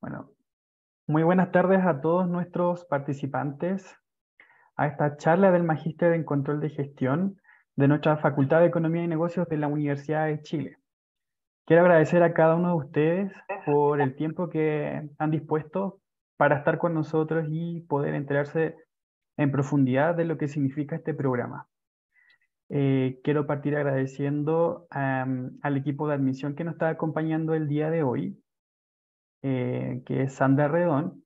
Bueno, muy buenas tardes a todos nuestros participantes a esta charla del Magíster en Control de Gestión de nuestra Facultad de Economía y Negocios de la Universidad de Chile. Quiero agradecer a cada uno de ustedes por el tiempo que han dispuesto para estar con nosotros y poder enterarse en profundidad de lo que significa este programa. Eh, quiero partir agradeciendo al equipo de admisión que nos está acompañando el día de hoy, eh, que es Sandra Redón.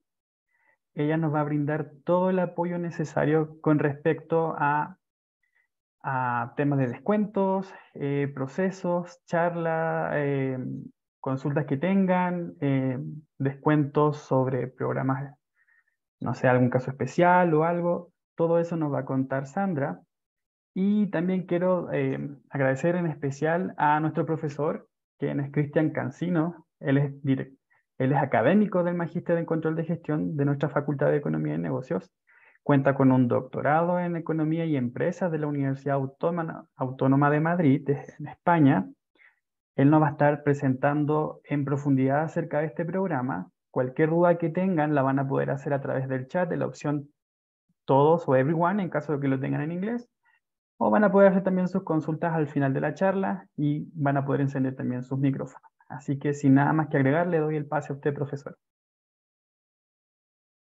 Ella nos va a brindar todo el apoyo necesario con respecto a, temas de descuentos, eh, procesos, charlas, consultas que tengan, descuentos sobre programas, no sé, algún caso especial o algo. Todo eso nos va a contar Sandra. Y también quiero eh, agradecer en especial a nuestro profesor, quien es Cristian Cancino. Él es, académico del Magíster en Control de Gestión de nuestra Facultad de Economía y Negocios. Cuenta con un doctorado en Economía y Empresas de la Universidad Autónoma de Madrid, en España. Él nos va a estar presentando en profundidad acerca de este programa. Cualquier duda que tengan la van a poder hacer a través del chat de la opción todos o everyone en caso de que lo tengan en inglés o van a poder hacer también sus consultas al final de la charla y van a poder encender también sus micrófonos. Así que sin nada más que agregar, le doy el pase a usted, profesor.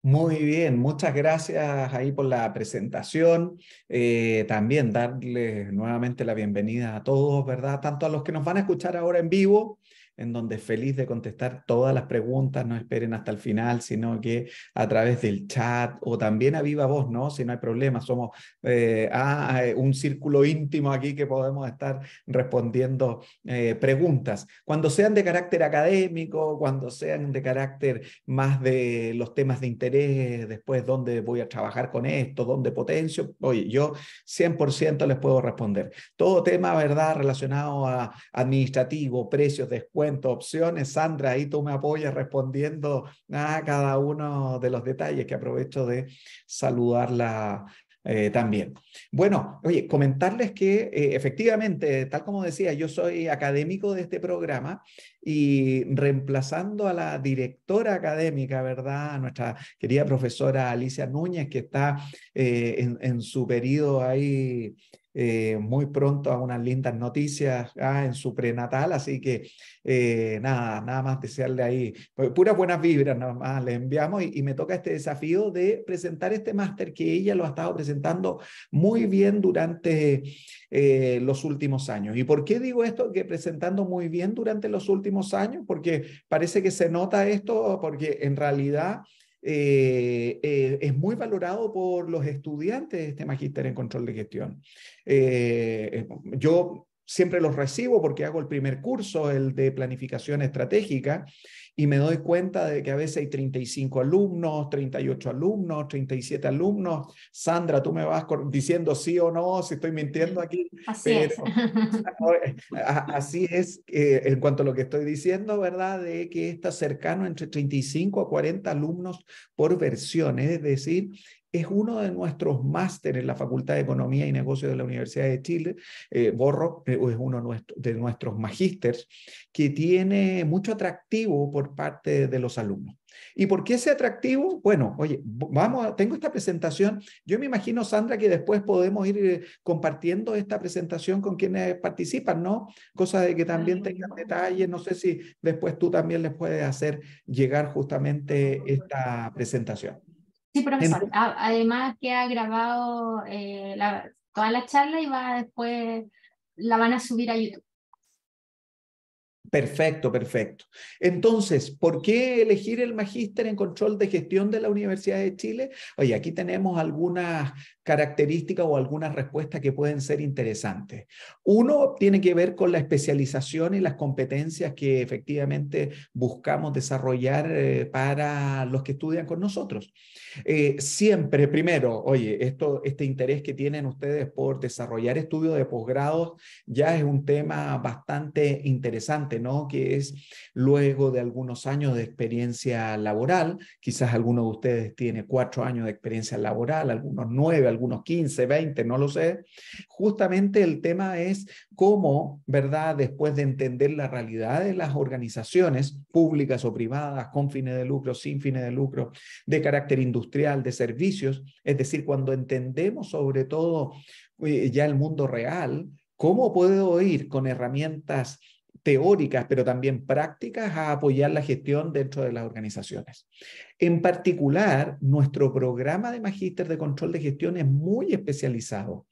Muy bien, muchas gracias ahí por la presentación. Eh, también darles nuevamente la bienvenida a todos, ¿verdad? Tanto a los que nos van a escuchar ahora en vivo en donde feliz de contestar todas las preguntas, no esperen hasta el final, sino que a través del chat o también a viva voz, ¿no? Si no hay problema, somos eh, ah, eh, un círculo íntimo aquí que podemos estar respondiendo eh, preguntas, cuando sean de carácter académico, cuando sean de carácter más de los temas de interés, después dónde voy a trabajar con esto, dónde potencio, oye, yo 100% les puedo responder. Todo tema, ¿verdad?, relacionado a administrativo, precios, descuentos, opciones. Sandra, ahí tú me apoyas respondiendo a cada uno de los detalles que aprovecho de saludarla eh, también. Bueno, oye, comentarles que eh, efectivamente, tal como decía, yo soy académico de este programa y reemplazando a la directora académica, ¿verdad? Nuestra querida profesora Alicia Núñez, que está eh, en, su periodo ahí eh, muy pronto a unas lindas noticias ah, en su prenatal, así que eh, nada, nada más desearle ahí, puras buenas vibras nada más le enviamos y, me toca este desafío de presentar este máster que ella lo ha estado presentando muy bien durante eh, los últimos años. ¿Y por qué digo esto? Que presentando muy bien durante los últimos años, porque parece que se nota esto, porque en realidad... Eh, eh, es muy valorado por los estudiantes este magíster en control de gestión. Eh, yo siempre los recibo porque hago el primer curso, el de planificación estratégica, y me doy cuenta de que a veces hay 35 alumnos, 38 alumnos, 37 alumnos. Sandra, tú me vas diciendo sí o no, si estoy mintiendo aquí. Así es. así es eh, en cuanto a lo que estoy diciendo, ¿verdad? De que está cercano entre 35 a 40 alumnos por versión, es decir, es uno de nuestros másteres en la Facultad de Economía y Negocios de la Universidad de Chile. Eh, Borro eh, es uno de nuestros magísters que tiene mucho atractivo por parte de los alumnos. ¿Y por qué ese atractivo? Bueno, oye, vamos, tengo esta presentación. Yo me imagino, Sandra, que después podemos ir eh, compartiendo esta presentación con quienes participan, ¿no? Cosa de que también tengan detalles. No sé si después tú también les puedes hacer llegar justamente esta presentación. Sí, profesor. Además que ha grabado eh, toda la charla y va después la van a subir a YouTube. Perfecto, perfecto. Entonces, ¿por qué elegir el magíster en control de gestión de la Universidad de Chile? Oye, aquí tenemos algunas o algunas respuestas que pueden ser interesantes. Uno tiene que ver con la especialización y las competencias que efectivamente buscamos desarrollar eh, para los que estudian con nosotros. Eh, siempre, primero, oye, esto, este interés que tienen ustedes por desarrollar estudios de posgrados ya es un tema bastante interesante, ¿no? Que es luego de algunos años de experiencia laboral, quizás alguno de ustedes tiene cuatro años de experiencia laboral, algunos nueve, algunos algunos 15, 20, no lo sé. Justamente el tema es cómo, ¿verdad? Después de entender la realidad de las organizaciones públicas o privadas, con fines de lucro, sin fines de lucro, de carácter industrial, de servicios, es decir, cuando entendemos sobre todo eh, ya el mundo real, ¿cómo puedo ir con herramientas teóricas, pero también prácticas a apoyar la gestión dentro de las organizaciones. En particular, nuestro programa de magíster de control de gestión es muy especializado.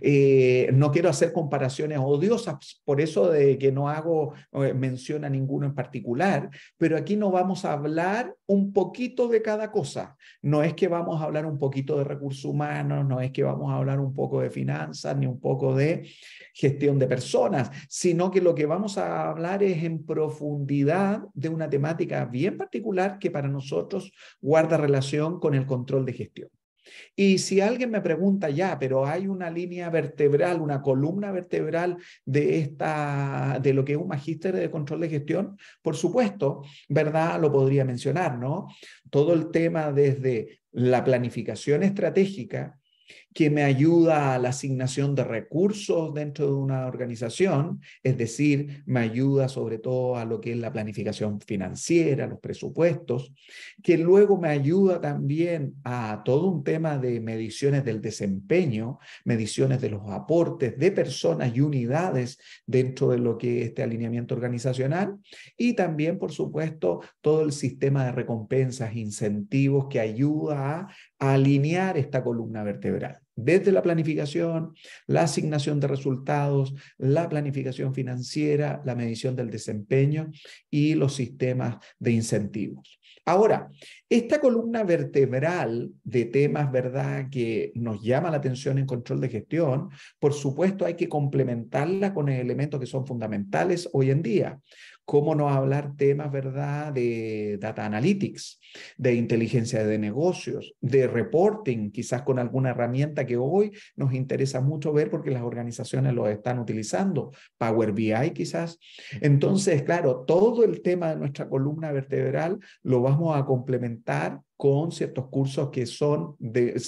Eh, no quiero hacer comparaciones odiosas, por eso de que no hago eh, mención a ninguno en particular, pero aquí no vamos a hablar un poquito de cada cosa. No es que vamos a hablar un poquito de recursos humanos, no es que vamos a hablar un poco de finanzas, ni un poco de gestión de personas, sino que lo que vamos a hablar es en profundidad de una temática bien particular que para nosotros guarda relación con el control de gestión. Y si alguien me pregunta ya, pero hay una línea vertebral, una columna vertebral de esta, de lo que es un magíster de control de gestión, por supuesto, ¿verdad? Lo podría mencionar, ¿no? Todo el tema desde la planificación estratégica, que me ayuda a la asignación de recursos dentro de una organización, es decir, me ayuda sobre todo a lo que es la planificación financiera, los presupuestos, que luego me ayuda también a todo un tema de mediciones del desempeño, mediciones de los aportes de personas y unidades dentro de lo que es este alineamiento organizacional y también, por supuesto, todo el sistema de recompensas, incentivos que ayuda a alinear esta columna vertebral desde la planificación, la asignación de resultados, la planificación financiera, la medición del desempeño y los sistemas de incentivos. Ahora, esta columna vertebral de temas, ¿verdad?, que nos llama la atención en control de gestión, por supuesto hay que complementarla con elementos que son fundamentales hoy en día cómo no hablar temas, ¿verdad?, de data analytics, de inteligencia de negocios, de reporting, quizás con alguna herramienta que hoy nos interesa mucho ver porque las organizaciones lo están utilizando, Power BI quizás. Entonces, claro, todo el tema de nuestra columna vertebral lo vamos a complementar con ciertos cursos que son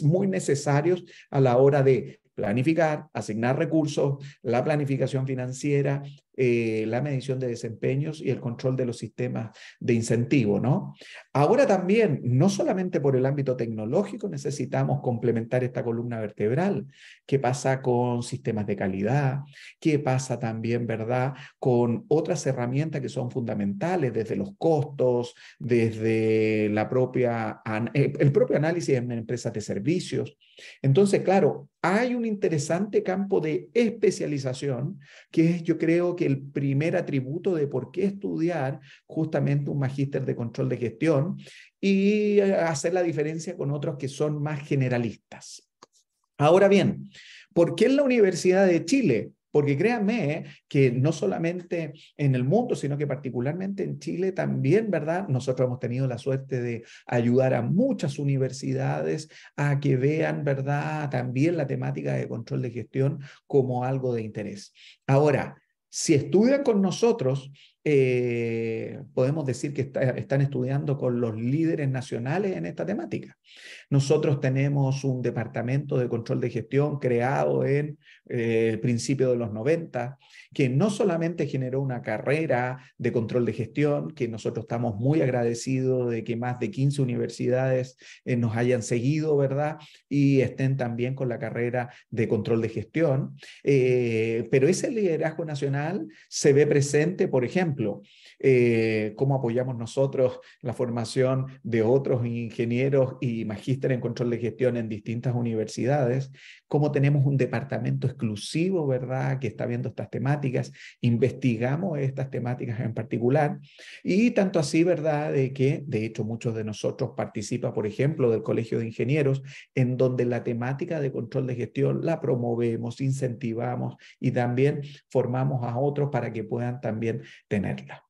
muy necesarios a la hora de planificar, asignar recursos, la planificación financiera, eh, la medición de desempeños y el control de los sistemas de incentivo, ¿no? Ahora también, no solamente por el ámbito tecnológico necesitamos complementar esta columna vertebral, ¿qué pasa con sistemas de calidad, ¿Qué pasa también, ¿verdad?, con otras herramientas que son fundamentales, desde los costos, desde la propia, eh, el propio análisis en empresas de servicios. Entonces, claro, hay un interesante campo de especialización que es, yo creo que el primer atributo de por qué estudiar justamente un magíster de control de gestión y eh, hacer la diferencia con otros que son más generalistas. Ahora bien, ¿por qué en la Universidad de Chile? Porque créanme eh, que no solamente en el mundo, sino que particularmente en Chile también, ¿verdad? Nosotros hemos tenido la suerte de ayudar a muchas universidades a que vean, ¿verdad? También la temática de control de gestión como algo de interés. Ahora, si estudian con nosotros, eh, podemos decir que están estudiando con los líderes nacionales en esta temática. Nosotros tenemos un departamento de control de gestión creado en el eh, principio de los 90, que no solamente generó una carrera de control de gestión, que nosotros estamos muy agradecidos de que más de 15 universidades eh, nos hayan seguido, ¿verdad? Y estén también con la carrera de control de gestión. Eh, pero ese liderazgo nacional se ve presente, por ejemplo, cómo apoyamos nosotros la formación de otros ingenieros y magistrados en control de gestión en distintas universidades, cómo tenemos un departamento exclusivo, ¿verdad?, que está viendo estas temáticas, investigamos estas temáticas en particular, y tanto así, ¿verdad?, de que, de hecho, muchos de nosotros participa, por ejemplo, del Colegio de Ingenieros, en donde la temática de control de gestión la promovemos, incentivamos y también formamos a otros para que puedan también tenerla.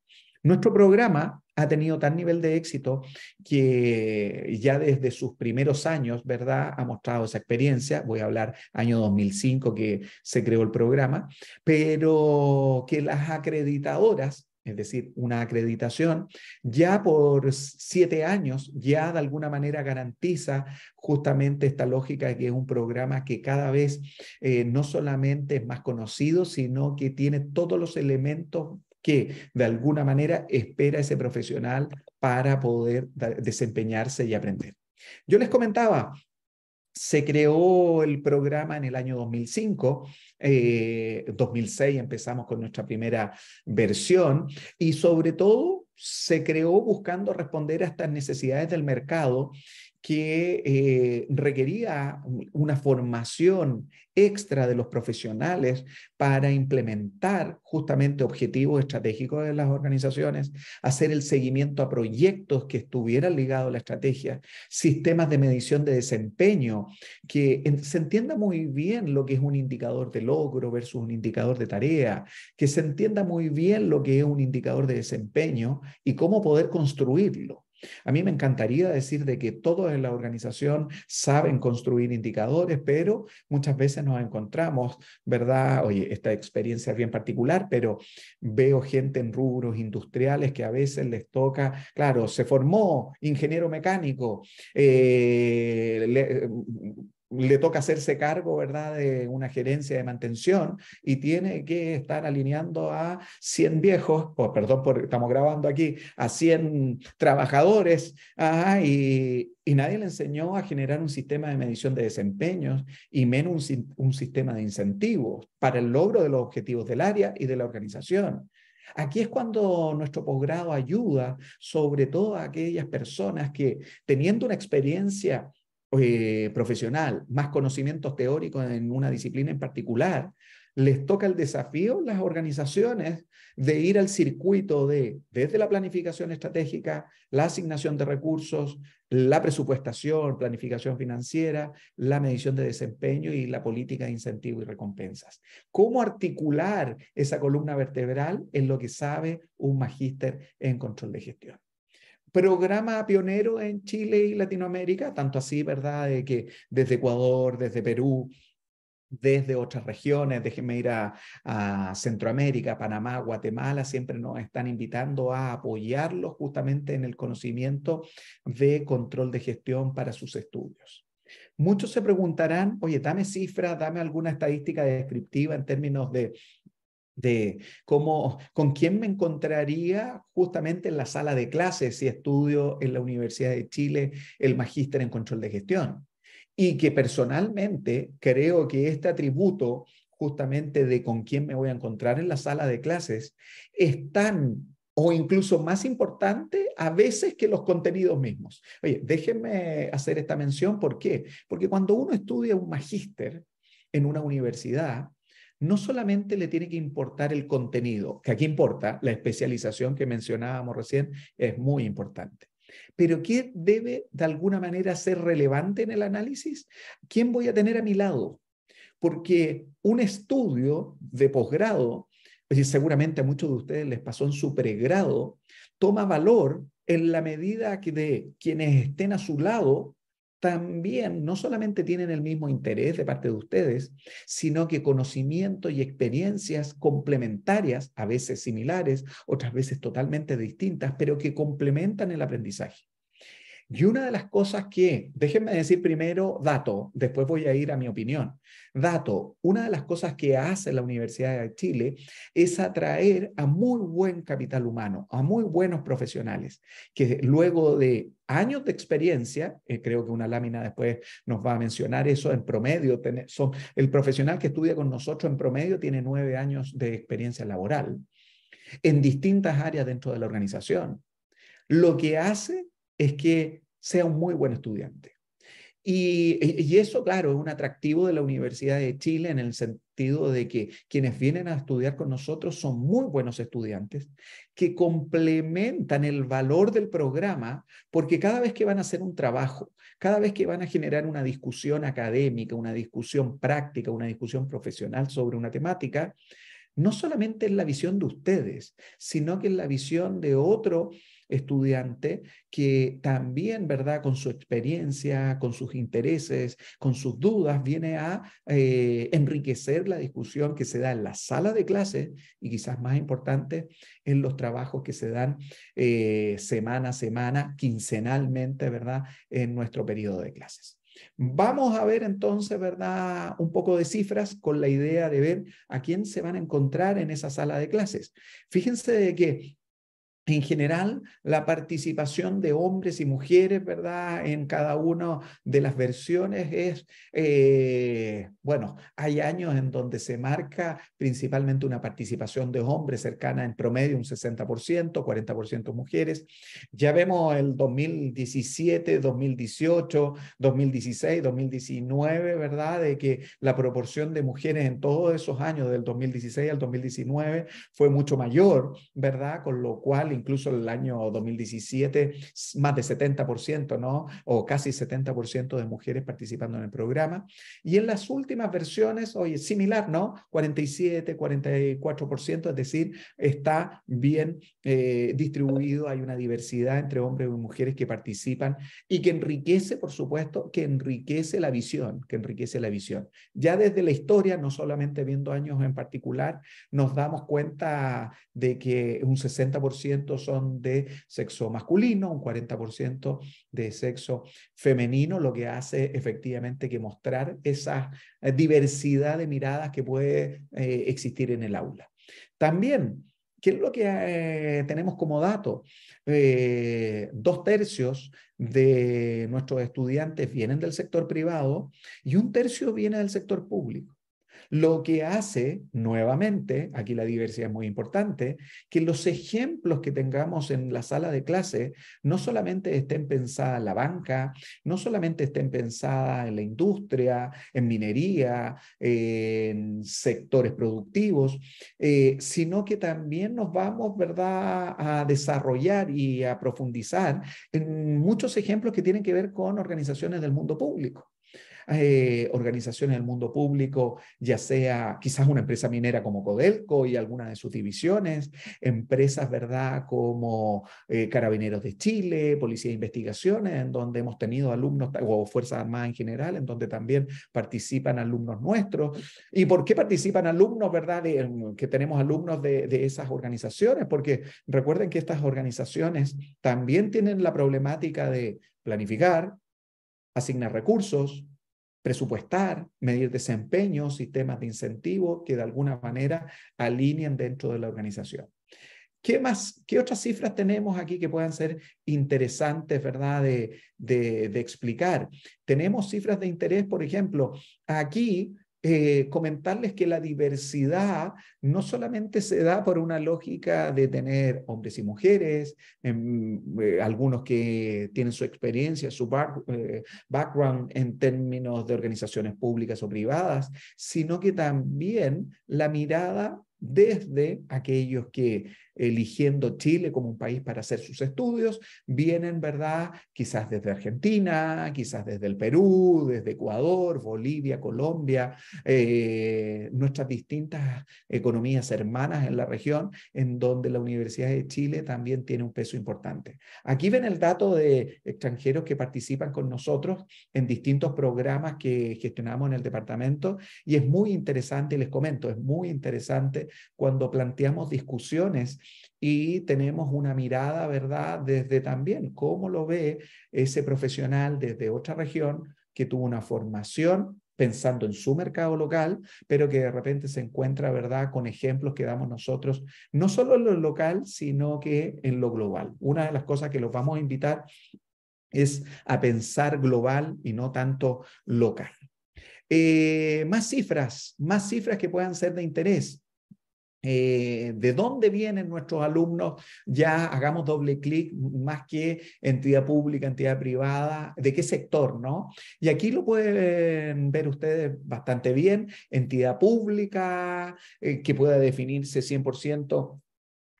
Nuestro programa ha tenido tal nivel de éxito que ya desde sus primeros años, ¿verdad? Ha mostrado esa experiencia. Voy a hablar año 2005 que se creó el programa, pero que las acreditadoras es decir, una acreditación, ya por siete años, ya de alguna manera garantiza justamente esta lógica de que es un programa que cada vez eh, no solamente es más conocido, sino que tiene todos los elementos que de alguna manera espera ese profesional para poder desempeñarse y aprender. Yo les comentaba, se creó el programa en el año 2005, 2006 eh, empezamos con nuestra primera versión y sobre todo se creó buscando responder a estas necesidades del mercado que eh, requería una formación extra de los profesionales para implementar justamente objetivos estratégicos de las organizaciones, hacer el seguimiento a proyectos que estuvieran ligados a la estrategia, sistemas de medición de desempeño, que se entienda muy bien lo que es un indicador de logro versus un indicador de tarea, que se entienda muy bien lo que es un indicador de desempeño y cómo poder construirlo. A mí me encantaría decir de que todos en la organización saben construir indicadores, pero muchas veces nos encontramos, ¿verdad? Oye, esta experiencia es bien particular, pero veo gente en rubros industriales que a veces les toca, claro, se formó ingeniero mecánico, eh, le toca hacerse cargo, ¿verdad?, de una gerencia de mantención y tiene que estar alineando a 100 viejos, perdón, por, estamos grabando aquí, a 100 trabajadores, y, nadie le enseñó a generar un sistema de medición de desempeños y menos un, un sistema de incentivos para el logro de los objetivos del área y de la organización. Aquí es cuando nuestro posgrado ayuda sobre todo a aquellas personas que teniendo una experiencia eh, profesional, más conocimientos teóricos en una disciplina en particular, les toca el desafío las organizaciones de ir al circuito de, desde la planificación estratégica, la asignación de recursos, la presupuestación, planificación financiera, la medición de desempeño y la política de incentivo y recompensas. ¿Cómo articular esa columna vertebral en lo que sabe un magíster en control de gestión? programa pionero en Chile y Latinoamérica, tanto así, ¿verdad?, que desde Ecuador, desde Perú, desde otras regiones, déjenme ir a, a, Centroamérica, Panamá, Guatemala, siempre nos están invitando a apoyarlos justamente en el conocimiento de control de gestión para sus estudios. Muchos se preguntarán, oye, dame cifras, dame alguna estadística descriptiva en términos de de cómo, con quién me encontraría justamente en la sala de clases si estudio en la Universidad de Chile el magíster en control de gestión. Y que personalmente creo que este atributo justamente de con quién me voy a encontrar en la sala de clases es tan o incluso más importante a veces que los contenidos mismos. Oye, déjenme hacer esta mención, ¿por qué? Porque cuando uno estudia un magíster en una universidad, no solamente le tiene que importar el contenido, que aquí importa, la especialización que mencionábamos recién es muy importante. Pero ¿qué debe de alguna manera ser relevante en el análisis? ¿Quién voy a tener a mi lado? Porque un estudio de posgrado, y seguramente a muchos de ustedes les pasó en su pregrado, toma valor en la medida que de quienes estén a su lado también no solamente tienen el mismo interés de parte de ustedes, sino que conocimiento y experiencias complementarias, a veces similares, otras veces totalmente distintas, pero que complementan el aprendizaje. Y una de las cosas que, déjenme decir primero dato, después voy a ir a mi opinión. Dato, una de las cosas que hace la Universidad de Chile es atraer a muy buen capital humano, a muy buenos profesionales, que luego de años de experiencia, eh, creo que una lámina después nos va a mencionar eso en promedio, son, el profesional que estudia con nosotros en promedio tiene nueve años de experiencia laboral en distintas áreas dentro de la organización. Lo que hace es que sea un muy buen estudiante. Y, y, eso, claro, es un atractivo de la Universidad de Chile en el sentido de que quienes vienen a estudiar con nosotros son muy buenos estudiantes que complementan el valor del programa porque cada vez que van a hacer un trabajo, cada vez que van a generar una discusión académica, una discusión práctica, una discusión profesional sobre una temática, no solamente en la visión de ustedes, sino que es la visión de otro estudiante que también, ¿verdad? Con su experiencia, con sus intereses, con sus dudas, viene a eh, enriquecer la discusión que se da en la sala de clases y quizás más importante, en los trabajos que se dan eh, semana a semana, quincenalmente, ¿verdad? En nuestro periodo de clases. Vamos a ver entonces, ¿verdad? Un poco de cifras con la idea de ver a quién se van a encontrar en esa sala de clases. Fíjense de que en general la participación de hombres y mujeres, ¿verdad? En cada una de las versiones es, eh, bueno, hay años en donde se marca principalmente una participación de hombres cercana en promedio un 60%, 40% mujeres. Ya vemos el 2017, 2018, 2016, 2019, ¿verdad? De que la proporción de mujeres en todos esos años, del 2016 al 2019, fue mucho mayor, ¿verdad? Con lo cual incluso en el año 2017, más de 70%, ¿no? O casi 70% de mujeres participando en el programa. Y en las últimas versiones, oye, similar, ¿no? 47, 44%, es decir, está bien eh, distribuido, hay una diversidad entre hombres y mujeres que participan y que enriquece, por supuesto, que enriquece la visión, que enriquece la visión. Ya desde la historia, no solamente viendo años en particular, nos damos cuenta de que un 60% son de sexo masculino, un 40% de sexo femenino, lo que hace efectivamente que mostrar esa eh, diversidad de miradas que puede eh, existir en el aula. También, ¿qué es lo que eh, tenemos como dato? dos tercios de nuestros estudiantes vienen del sector privado y un tercio viene del sector público. Lo que hace, nuevamente, aquí la diversidad es muy importante, que los ejemplos que tengamos en la sala de clase no solamente estén pensadas en la banca, no solamente estén pensadas en la industria, en minería, en sectores productivos, eh, sino que también nos vamos, a desarrollar y a profundizar en muchos ejemplos que tienen que ver con organizaciones del mundo público. Eh, organizaciones del mundo público, ya sea quizás una empresa minera como Codelco y algunas de sus divisiones, empresas, ¿verdad?, como eh, Carabineros de Chile, Policía de Investigaciones, en donde hemos tenido alumnos o Fuerzas Armadas en general, en donde también participan alumnos nuestros. ¿Y por qué participan alumnos, verdad, que tenemos alumnos de, de esas organizaciones? Porque recuerden que estas organizaciones también tienen la problemática de planificar, asignar recursos, presupuestar, medir desempeño, sistemas de incentivos que de alguna manera alineen dentro de la organización. ¿Qué, más, ¿Qué otras cifras tenemos aquí que puedan ser interesantes, verdad, de, de explicar? Tenemos cifras de interés, por ejemplo, aquí eh, comentarles que la diversidad no solamente se da por una lógica de tener hombres y mujeres, em, eh, algunos que tienen su experiencia, su eh, background en términos de organizaciones públicas o privadas, sino que también la mirada desde aquellos que eligiendo Chile como un país para hacer sus estudios, vienen, ¿verdad? Quizás desde Argentina, quizás desde el Perú, desde Ecuador, Bolivia, Colombia, eh, nuestras distintas economías hermanas en la región, en donde la Universidad de Chile también tiene un peso importante. Aquí ven el dato de extranjeros que participan con nosotros en distintos programas que gestionamos en el departamento y es muy interesante, les comento, es muy interesante cuando planteamos discusiones y tenemos una mirada, ¿verdad?, desde también cómo lo ve ese profesional desde otra región que tuvo una formación pensando en su mercado local, pero que de repente se encuentra, ¿verdad?, con ejemplos que damos nosotros, no solo en lo local, sino que en lo global. Una de las cosas que los vamos a invitar es a pensar global y no tanto local. Eh, más cifras, más cifras que puedan ser de interés. Eh, de dónde vienen nuestros alumnos, ya hagamos doble clic, más que entidad pública, entidad privada, de qué sector, ¿no? Y aquí lo pueden ver ustedes bastante bien, entidad pública, eh, que pueda definirse 100%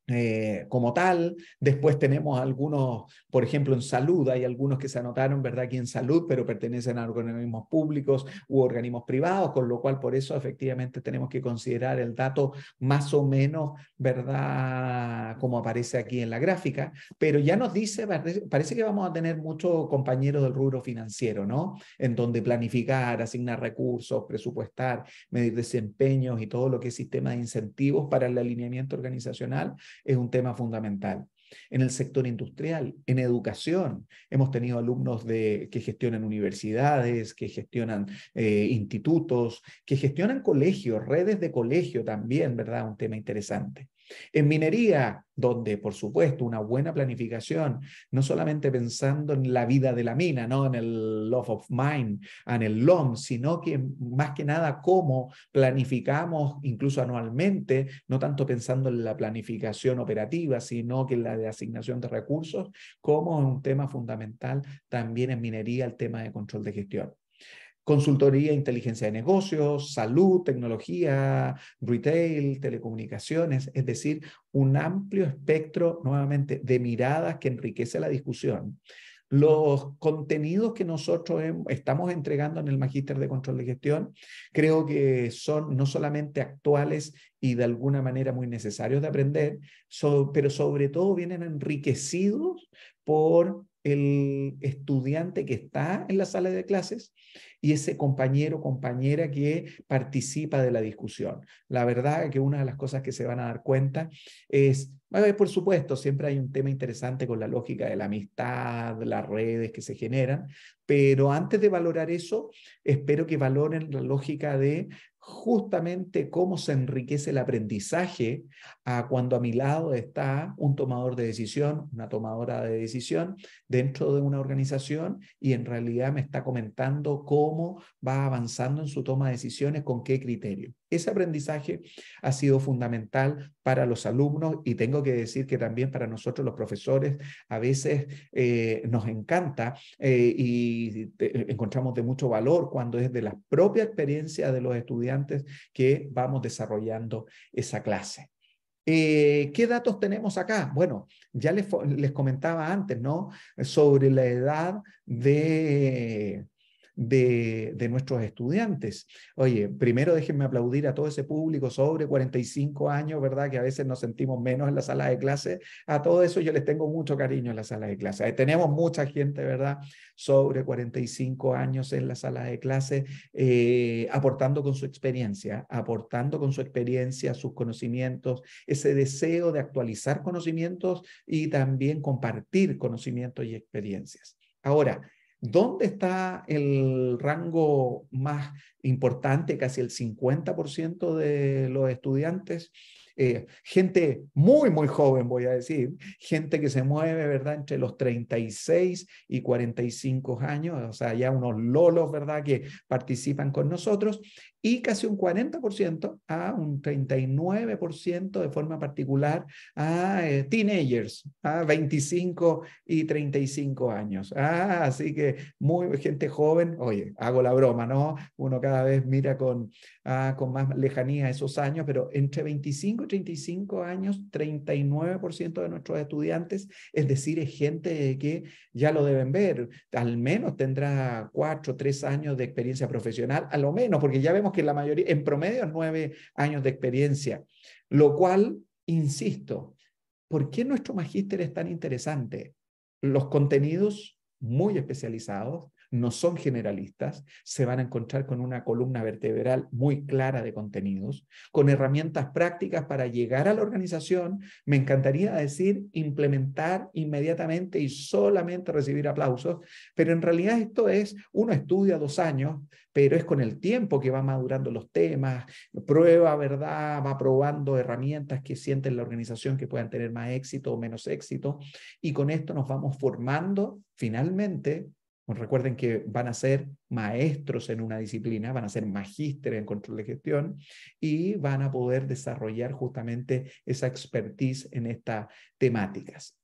eh, como tal. Después tenemos algunos, por ejemplo, en salud, hay algunos que se anotaron, ¿verdad?, aquí en salud, pero pertenecen a organismos públicos u organismos privados, con lo cual por eso efectivamente tenemos que considerar el dato más o menos, ¿verdad?, como aparece aquí en la gráfica, pero ya nos dice, parece que vamos a tener muchos compañeros del rubro financiero, ¿no? En donde planificar, asignar recursos, presupuestar, medir desempeños y todo lo que es sistema de incentivos para el alineamiento organizacional es un tema fundamental. En el sector industrial, en educación, hemos tenido alumnos de, que gestionan universidades, que gestionan eh, institutos, que gestionan colegios, redes de colegio también, ¿verdad? Un tema interesante. En minería, donde por supuesto una buena planificación, no solamente pensando en la vida de la mina, no en el Love of Mine, en el LOM, sino que más que nada cómo planificamos incluso anualmente, no tanto pensando en la planificación operativa, sino que en la de asignación de recursos, como un tema fundamental también en minería el tema de control de gestión consultoría, inteligencia de negocios, salud, tecnología, retail, telecomunicaciones, es decir, un amplio espectro nuevamente de miradas que enriquece la discusión. Los contenidos que nosotros estamos entregando en el Magíster de Control de Gestión creo que son no solamente actuales y de alguna manera muy necesarios de aprender, pero sobre todo vienen enriquecidos por el estudiante que está en la sala de clases y ese compañero, compañera que participa de la discusión. La verdad que una de las cosas que se van a dar cuenta es, por supuesto, siempre hay un tema interesante con la lógica de la amistad, las redes que se generan, pero antes de valorar eso, espero que valoren la lógica de justamente cómo se enriquece el aprendizaje a cuando a mi lado está un tomador de decisión, una tomadora de decisión dentro de una organización y en realidad me está comentando cómo va avanzando en su toma de decisiones, con qué criterio. Ese aprendizaje ha sido fundamental para los alumnos y tengo que decir que también para nosotros los profesores a veces eh, nos encanta eh, y encontramos de mucho valor cuando es de la propia experiencia de los estudiantes que vamos desarrollando esa clase. Eh, ¿Qué datos tenemos acá? Bueno, ya les, les comentaba antes, ¿no? Sobre la edad de de, de nuestros estudiantes. Oye, primero déjenme aplaudir a todo ese público sobre 45 años, ¿verdad? Que a veces nos sentimos menos en la sala de clase. A todo eso yo les tengo mucho cariño en la sala de clase. Tenemos mucha gente, ¿verdad? Sobre 45 años en la sala de clase, eh, aportando con su experiencia, aportando con su experiencia, sus conocimientos, ese deseo de actualizar conocimientos y también compartir conocimientos y experiencias. Ahora, ¿Dónde está el rango más importante? Casi el 50% de los estudiantes. Eh, gente muy, muy joven, voy a decir, gente que se mueve, ¿verdad? Entre los 36 y 45 años, o sea, ya unos lolos, ¿verdad? Que participan con nosotros y casi un 40% a un 39% de forma particular a eh, teenagers, a 25 y 35 años. Ah, así que muy gente joven, oye, hago la broma, ¿no? Uno cada vez mira con, ah, con más lejanía esos años, pero entre 25 y 35 años, 39% de nuestros estudiantes, es decir, es gente que ya lo deben ver, al menos tendrá 4 o 3 años de experiencia profesional, a lo menos, porque ya vemos que la mayoría, en promedio, nueve años de experiencia, lo cual, insisto, ¿por qué nuestro magíster es tan interesante? Los contenidos muy especializados, no son generalistas, se van a encontrar con una columna vertebral muy clara de contenidos, con herramientas prácticas para llegar a la organización. Me encantaría decir implementar inmediatamente y solamente recibir aplausos, pero en realidad esto es, uno estudia dos años, pero es con el tiempo que va madurando los temas, prueba, ¿verdad? Va probando herramientas que siente la organización que puedan tener más éxito o menos éxito, y con esto nos vamos formando finalmente pues recuerden que van a ser maestros en una disciplina, van a ser magísteres en control de gestión y van a poder desarrollar justamente esa expertise en estas temáticas.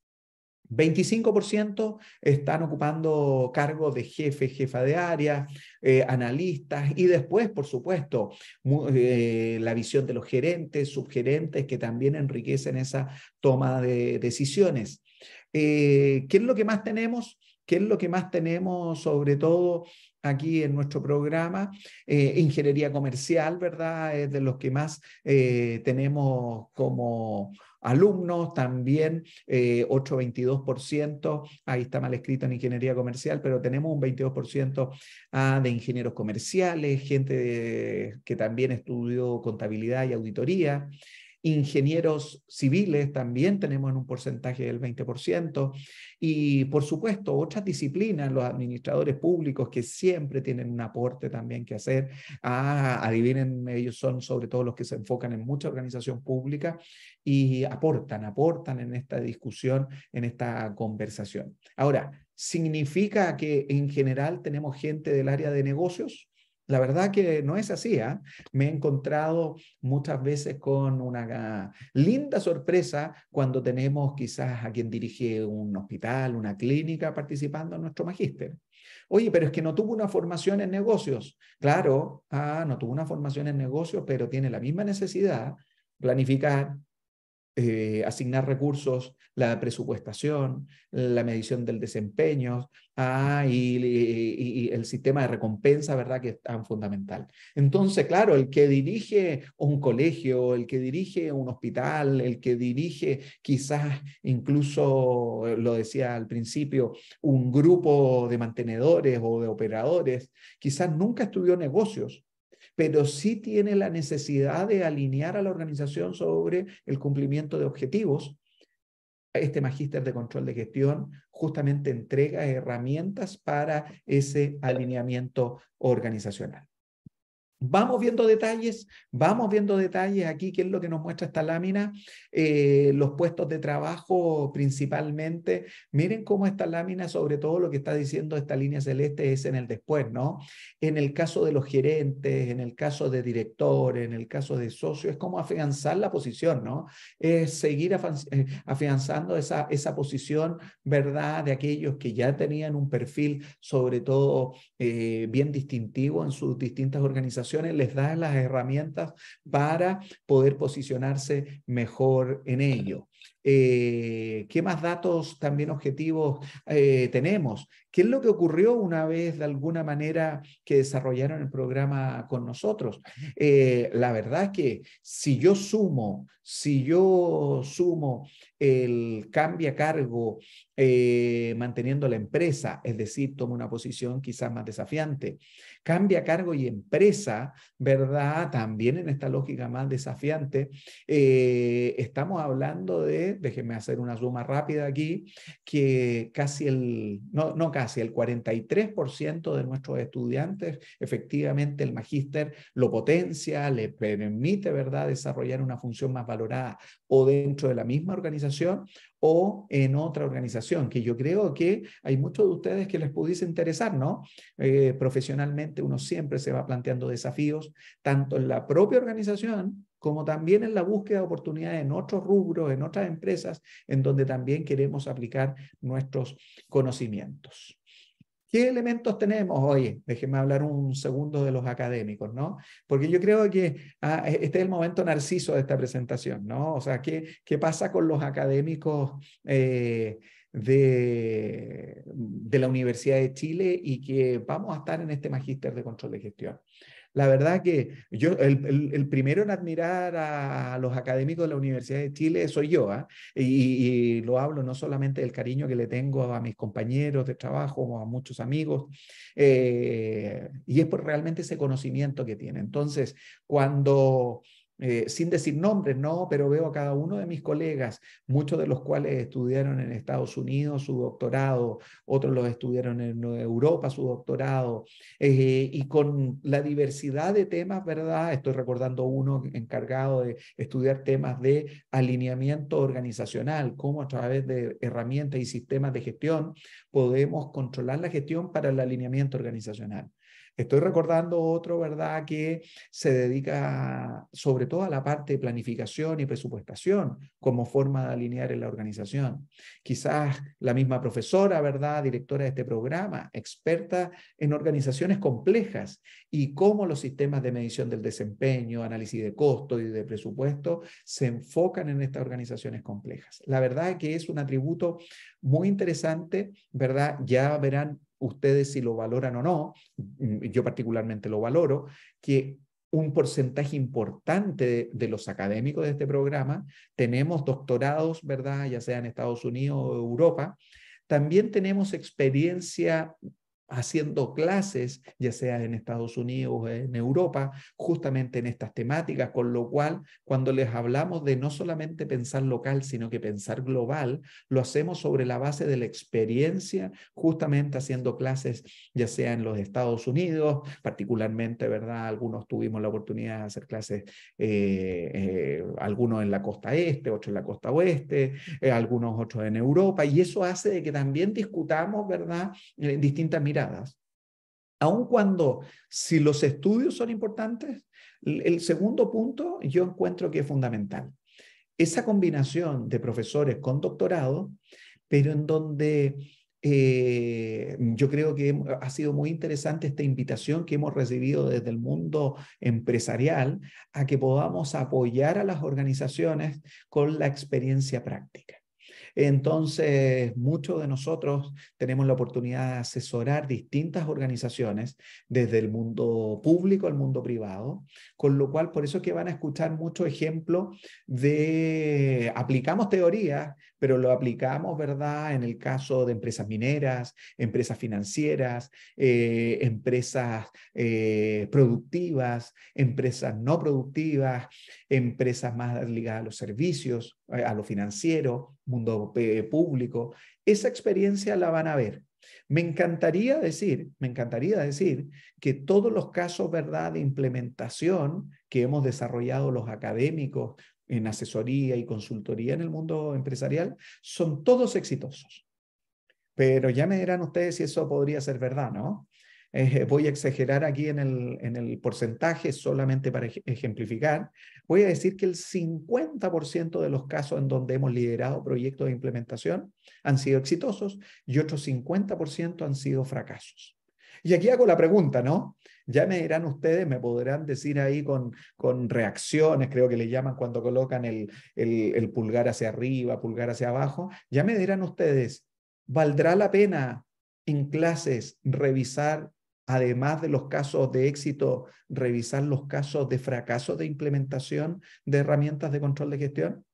25% están ocupando cargos de jefe, jefa de área, eh, analistas y después, por supuesto, eh, la visión de los gerentes, subgerentes que también enriquecen esa toma de decisiones. Eh, ¿Qué es lo que más tenemos? ¿Qué es lo que más tenemos, sobre todo aquí en nuestro programa. Eh, ingeniería comercial, ¿verdad? Es de los que más eh, tenemos como alumnos, también eh, 22 ahí está mal escrito en ingeniería comercial, pero tenemos un 22% ah, de ingenieros comerciales, gente que también estudió contabilidad y auditoría, Ingenieros civiles también tenemos en un porcentaje del 20%. Y por supuesto, otras disciplinas, los administradores públicos que siempre tienen un aporte también que hacer. Ah, adivinen, ellos son sobre todo los que se enfocan en mucha organización pública y aportan, aportan en esta discusión, en esta conversación. Ahora, ¿significa que en general tenemos gente del área de negocios? La verdad que no es así. ¿ah? Me he encontrado muchas veces con una linda sorpresa cuando tenemos quizás a quien dirige un hospital, una clínica participando en nuestro magíster. Oye, pero es que no tuvo una formación en negocios. Claro, ah, no tuvo una formación en negocios, pero tiene la misma necesidad, planificar, eh, asignar recursos, la presupuestación, la medición del desempeño ah, y, y, el sistema de recompensa, ¿verdad? Que es tan fundamental. Entonces, claro, el que dirige un colegio, el que dirige un hospital, el que dirige quizás incluso, eh, lo decía al principio, un grupo de mantenedores o de operadores, quizás nunca estudió negocios pero sí tiene la necesidad de alinear a la organización sobre el cumplimiento de objetivos. Este magíster de control de gestión justamente entrega herramientas para ese alineamiento organizacional. Vamos viendo detalles, vamos viendo detalles aquí, qué es lo que nos muestra esta lámina, eh, los puestos de trabajo principalmente. Miren cómo esta lámina, sobre todo lo que está diciendo esta línea celeste es en el después, ¿no? En el caso de los gerentes, en el caso de directores, en el caso de socios, es como afianzar la posición, ¿no? Es seguir eh, afianzando esa, posición, ¿verdad? De aquellos que ya tenían un perfil, sobre todo, eh, bien distintivo en sus distintas organizaciones les da las herramientas para poder posicionarse mejor en ello. Eh, ¿Qué más datos también objetivos eh, tenemos? ¿Qué es lo que ocurrió una vez de alguna manera que desarrollaron el programa con nosotros? Eh, la verdad es que si yo sumo, si yo sumo el cambio a cargo manteniendo la empresa, es decir, tomo una posición quizás más desafiante, cambia cargo y empresa, ¿verdad? También en esta lógica más desafiante, estamos hablando de déjenme hacer una suma rápida aquí, que casi el, no, casi, el 43% de nuestros estudiantes efectivamente el magíster lo potencia, le permite, ¿verdad?, desarrollar una función más valorada o dentro de la misma organización o en otra organización, que yo creo que hay muchos de ustedes que les pudiese interesar, ¿no? Eh, profesionalmente uno siempre se va planteando desafíos, tanto en la propia organización como también en la búsqueda de oportunidades en otros rubros, en otras empresas, en donde también queremos aplicar nuestros conocimientos. ¿Qué elementos tenemos? hoy? déjenme hablar un segundo de los académicos, ¿no? Porque yo creo que ah, e-, este es el momento narciso de esta presentación, ¿no? O sea, ¿qué, pasa con los académicos eh, de, de la Universidad de Chile y que vamos a estar en este magíster de control de gestión? La verdad que yo, el, primero en admirar a los académicos de la Universidad de Chile soy yo, ¿ah? y, lo hablo no solamente del cariño que le tengo a mis compañeros de trabajo, a muchos amigos, eh, y es por realmente ese conocimiento que tiene. Entonces, cuando eh, sin decir nombres, no, pero veo a cada uno de mis colegas, muchos de los cuales estudiaron en Estados Unidos su doctorado, otros los estudiaron en Europa su doctorado, eh, y con la diversidad de temas, ¿verdad? Estoy recordando uno encargado de estudiar temas de alineamiento organizacional, cómo a través de herramientas y sistemas de gestión podemos controlar la gestión para el alineamiento organizacional. Estoy recordando otro, ¿verdad?, que se dedica sobre todo a la parte de planificación y presupuestación como forma de alinear en la organización. Quizás la misma profesora, ¿verdad?, directora de este programa, experta en organizaciones complejas y cómo los sistemas de medición del desempeño, análisis de costo y de presupuesto se enfocan en estas organizaciones complejas. La verdad es que es un atributo muy interesante, ¿verdad? Ya verán ustedes si lo valoran o no, mm, yo particularmente lo valoro, que un porcentaje importante de, los académicos de este programa, tenemos doctorados, ¿verdad? Ya sea en Estados Unidos o Europa, también tenemos experiencia haciendo clases, ya sea en Estados Unidos, o en Europa, justamente en estas temáticas, con lo cual cuando les hablamos de no solamente pensar local, sino que pensar global, lo hacemos sobre la base de la experiencia, justamente haciendo clases, ya sea en los Estados Unidos, particularmente, ¿verdad? Algunos tuvimos la oportunidad de hacer clases, eh, eh, algunos en la costa este, otros en la costa oeste, eh, algunos otros en Europa, y eso hace de que también discutamos, ¿verdad? distintas miradas aun cuando si los estudios son importantes, el segundo punto yo encuentro que es fundamental. Esa combinación de profesores con doctorado, pero en donde eh, yo creo que ha sido muy interesante esta invitación que hemos recibido desde el mundo empresarial a que podamos apoyar a las organizaciones con la experiencia práctica. Entonces, muchos de nosotros tenemos la oportunidad de asesorar distintas organizaciones, desde el mundo público al mundo privado, con lo cual, por eso es que van a escuchar mucho ejemplo de aplicamos teoría, pero lo aplicamos, ¿verdad?, en el caso de empresas mineras, empresas financieras, eh, empresas eh, productivas, empresas no productivas, empresas más ligadas a los servicios. Eh, a lo financiero, mundo eh, público, esa experiencia la van a ver. Me encantaría decir, me encantaría decir que todos los casos, ¿verdad?, de implementación que hemos desarrollado los académicos en asesoría y consultoría en el mundo empresarial son todos exitosos. Pero ya me dirán ustedes si eso podría ser verdad, ¿no? Eh, voy a exagerar aquí en el, en el porcentaje solamente para ejemplificar, voy a decir que el 50% de los casos en donde hemos liderado proyectos de implementación han sido exitosos y otros 50% han sido fracasos. Y aquí hago la pregunta, ¿no? Ya me dirán ustedes, me podrán decir ahí con, con reacciones, creo que le llaman cuando colocan el, el, el pulgar hacia arriba, pulgar hacia abajo, ya me dirán ustedes, ¿valdrá la pena en clases revisar además de los casos de éxito, revisar los casos de fracaso de implementación de herramientas de control de gestión?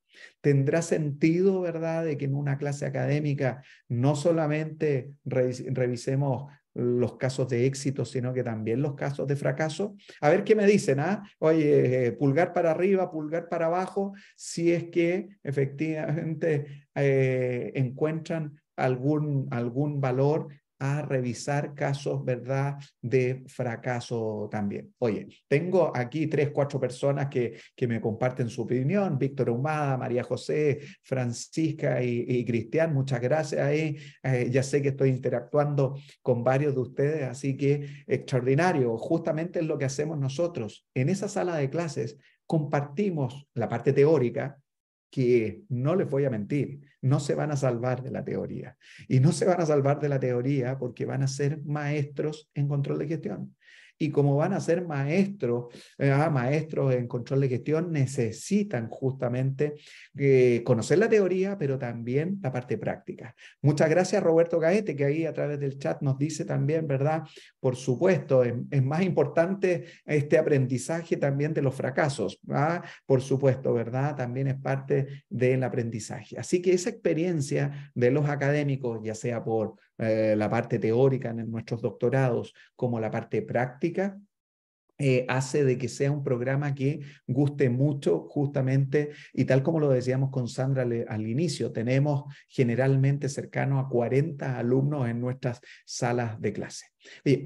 ¿Tendrá sentido, verdad, de que en una clase académica no solamente revisemos los casos de éxito, sino que también los casos de fracaso. A ver qué me dicen, ¿ah? Oye, eh, pulgar para arriba, pulgar para abajo, si es que efectivamente eh, encuentran algún, algún valor a revisar casos, ¿verdad?, de fracaso también. Oye, tengo aquí tres, cuatro personas que, me comparten su opinión, Víctor Humada, María José, Francisca y, Cristian, muchas gracias ahí. Eh, ya sé que estoy interactuando con varios de ustedes, así que extraordinario, justamente es lo que hacemos nosotros. En esa sala de clases compartimos la parte teórica, que, no les voy a mentir, no se van a salvar de la teoría. Y no se van a salvar de la teoría porque van a ser maestros en control de gestión y como van a ser maestros, eh, ah, maestros en control de gestión, necesitan justamente eh, conocer la teoría, pero también la parte práctica. Muchas gracias Roberto Gaete, que ahí a través del chat nos dice también, ¿verdad? Por supuesto, es, es más importante este aprendizaje también de los fracasos, ¿verdad? Por supuesto, ¿verdad? También es parte del aprendizaje. Así que esa experiencia de los académicos, ya sea por eh, la parte teórica en nuestros doctorados como la parte práctica, eh, hace de que sea un programa que guste mucho justamente, y tal como lo decíamos con Sandra al, inicio, tenemos generalmente cercano a 40 alumnos en nuestras salas de clase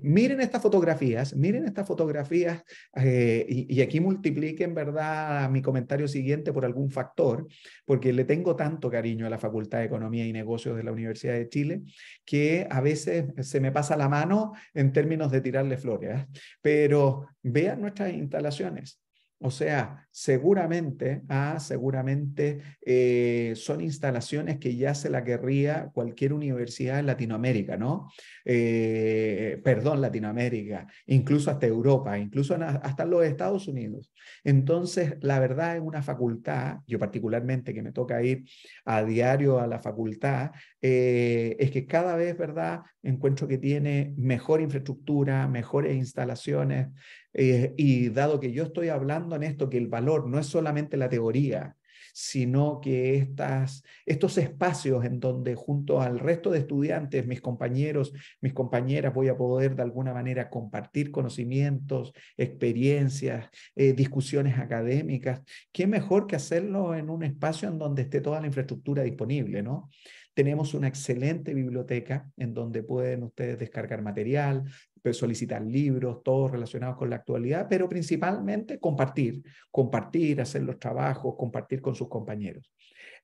miren estas fotografías, miren estas fotografías eh, y, aquí multipliquen, ¿verdad?, mi comentario siguiente por algún factor, porque le tengo tanto cariño a la Facultad de Economía y Negocios de la Universidad de Chile que a veces se me pasa la mano en términos de tirarle flores. ¿eh? Pero vean nuestras instalaciones. O sea, seguramente, ah, seguramente eh, son instalaciones que ya se la querría cualquier universidad en Latinoamérica, ¿no? Eh, perdón, Latinoamérica, incluso hasta Europa, incluso hasta los Estados Unidos. Entonces, la verdad es una facultad, yo particularmente que me toca ir a diario a la facultad, eh, es que cada vez, ¿verdad? Encuentro que tiene mejor infraestructura, mejores instalaciones, eh, y dado que yo estoy hablando en esto, que el valor no es solamente la teoría, sino que estas, estos espacios en donde junto al resto de estudiantes, mis compañeros, mis compañeras, voy a poder de alguna manera compartir conocimientos, experiencias, eh, discusiones académicas, qué mejor que hacerlo en un espacio en donde esté toda la infraestructura disponible, ¿no? Tenemos una excelente biblioteca en donde pueden ustedes descargar material, pues, solicitar libros, todos relacionados con la actualidad, pero principalmente compartir, compartir, hacer los trabajos, compartir con sus compañeros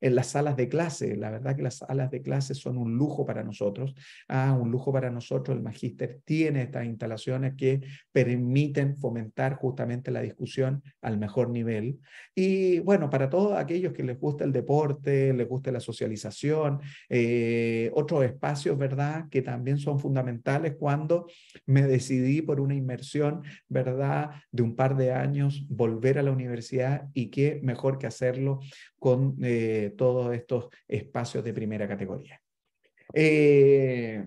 en las salas de clase. La verdad que las salas de clase son un lujo para nosotros, ah, un lujo para nosotros. El magíster tiene estas instalaciones que permiten fomentar justamente la discusión al mejor nivel. Y bueno, para todos aquellos que les gusta el deporte, les gusta la socialización, eh, otros espacios, ¿verdad? Que también son fundamentales cuando me decidí por una inmersión, ¿verdad? De un par de años, volver a la universidad y qué mejor que hacerlo con... Eh, todos estos espacios de primera categoría. Eh,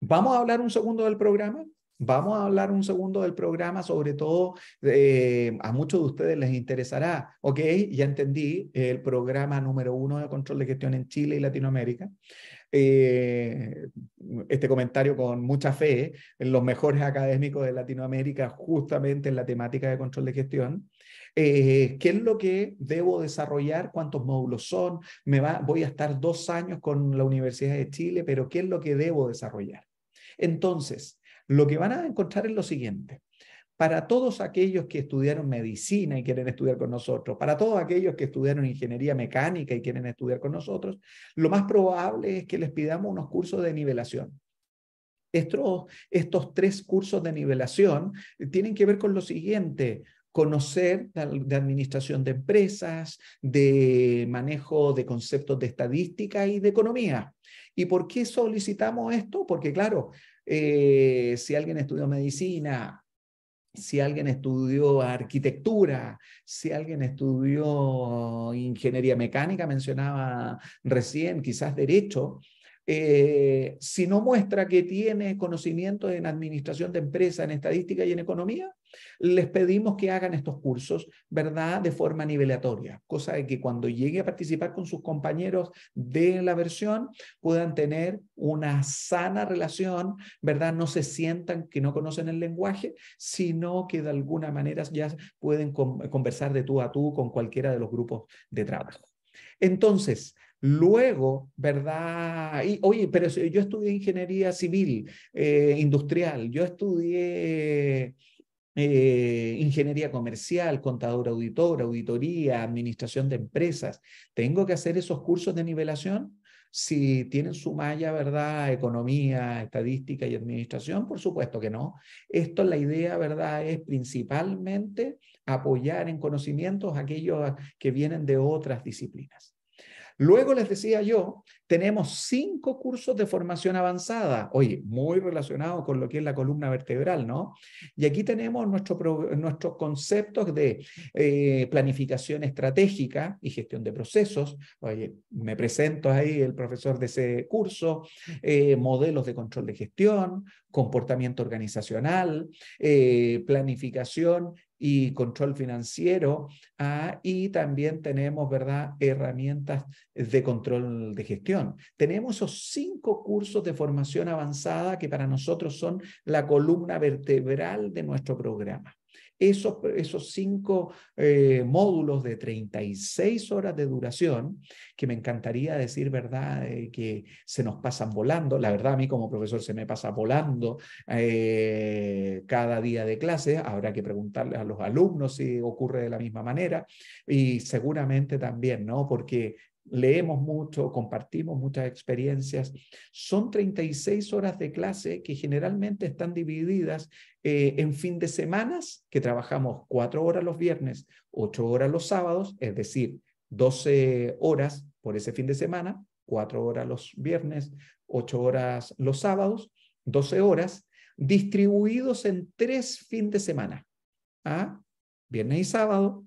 vamos a hablar un segundo del programa. Vamos a hablar un segundo del programa, sobre todo eh, a muchos de ustedes les interesará, ok, ya entendí el programa número uno de control de gestión en Chile y Latinoamérica. Eh, este comentario con mucha fe, en los mejores académicos de Latinoamérica justamente en la temática de control de gestión. Eh, qué es lo que debo desarrollar, cuántos módulos son, me voy a estar dos años con la Universidad de Chile, pero qué es lo que debo desarrollar. Entonces, lo que van a encontrar es lo siguiente. Para todos aquellos que estudiaron medicina y quieren estudiar con nosotros, para todos aquellos que estudiaron ingeniería mecánica y quieren estudiar con nosotros, lo más probable es que les pidamos unos cursos de nivelación. estos tres cursos de nivelación tienen que ver con lo siguiente, conocer de, administración de empresas, de manejo de conceptos de estadística y de economía. ¿Y por qué solicitamos esto? Porque claro, eh, si alguien estudió medicina, si alguien estudió arquitectura, si alguien estudió ingeniería mecánica, mencionaba recién, quizás derecho, eh, si no muestra que tiene conocimiento en administración de empresas, en estadística y en economía, les pedimos que hagan estos cursos, ¿verdad? De forma nivelatoria, cosa de que cuando llegue a participar con sus compañeros de la versión puedan tener una sana relación, ¿verdad? No se sientan que no conocen el lenguaje, sino que de alguna manera ya pueden conversar de tú a tú con cualquiera de los grupos de trabajo. Entonces, Luego, ¿verdad? Y, oye, pero yo estudié ingeniería civil, eh, industrial, yo estudié eh, ingeniería comercial, contador auditor, auditoría, administración de empresas. ¿Tengo que hacer esos cursos de nivelación? Si tienen su malla, ¿verdad? Economía, estadística y administración, por supuesto que no. Esto, la idea, ¿verdad? Es principalmente apoyar en conocimientos aquellos que vienen de otras disciplinas. Luego les decía yo, tenemos cinco cursos de formación avanzada, oye, muy relacionados con lo que es la columna vertebral, ¿no? Y aquí tenemos nuestro nuestros conceptos de eh, planificación estratégica y gestión de procesos, oye, me presento ahí el profesor de ese curso, eh, modelos de control de gestión, comportamiento organizacional, eh, planificación y control financiero, ah, y también tenemos, ¿verdad?, herramientas de control de gestión. Tenemos esos cinco cursos de formación avanzada que para nosotros son la columna vertebral de nuestro programa esos, esos cinco eh, módulos de 36 horas de duración, que me encantaría decir, ¿verdad?, eh, que se nos pasan volando. La verdad, a mí como profesor se me pasa volando eh, cada día de clase. Habrá que preguntarle a los alumnos si ocurre de la misma manera. Y seguramente también, ¿no? Porque leemos mucho, compartimos muchas experiencias. Son 36 horas de clase que generalmente están divididas eh, en fin de semanas, que trabajamos cuatro horas los viernes, ocho horas los sábados, es decir, 12 horas por ese fin de semana, cuatro horas los viernes, ocho horas los sábados, 12 horas, distribuidos en tres fin de semana. ¿Ah? Viernes y sábado,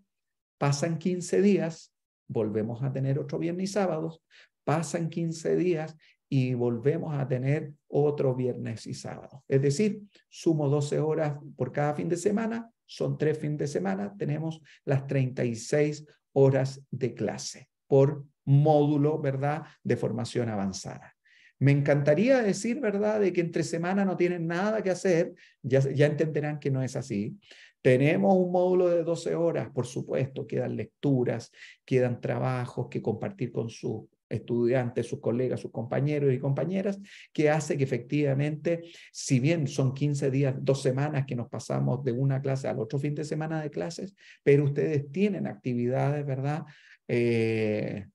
pasan 15 días, volvemos a tener otro viernes y sábados, pasan 15 días y volvemos a tener otro viernes y sábado. Es decir, sumo 12 horas por cada fin de semana, son tres fines de semana, tenemos las 36 horas de clase por módulo, ¿verdad?, de formación avanzada. Me encantaría decir, ¿verdad?, de que entre semana no tienen nada que hacer, ya, ya entenderán que no es así, tenemos un módulo de 12 horas, por supuesto, quedan lecturas, quedan trabajos que compartir con sus estudiantes, sus colegas, sus compañeros y compañeras, que hace que efectivamente, si bien son 15 días, dos semanas que nos pasamos de una clase al otro fin de semana de clases, pero ustedes tienen actividades, ¿verdad? Eh,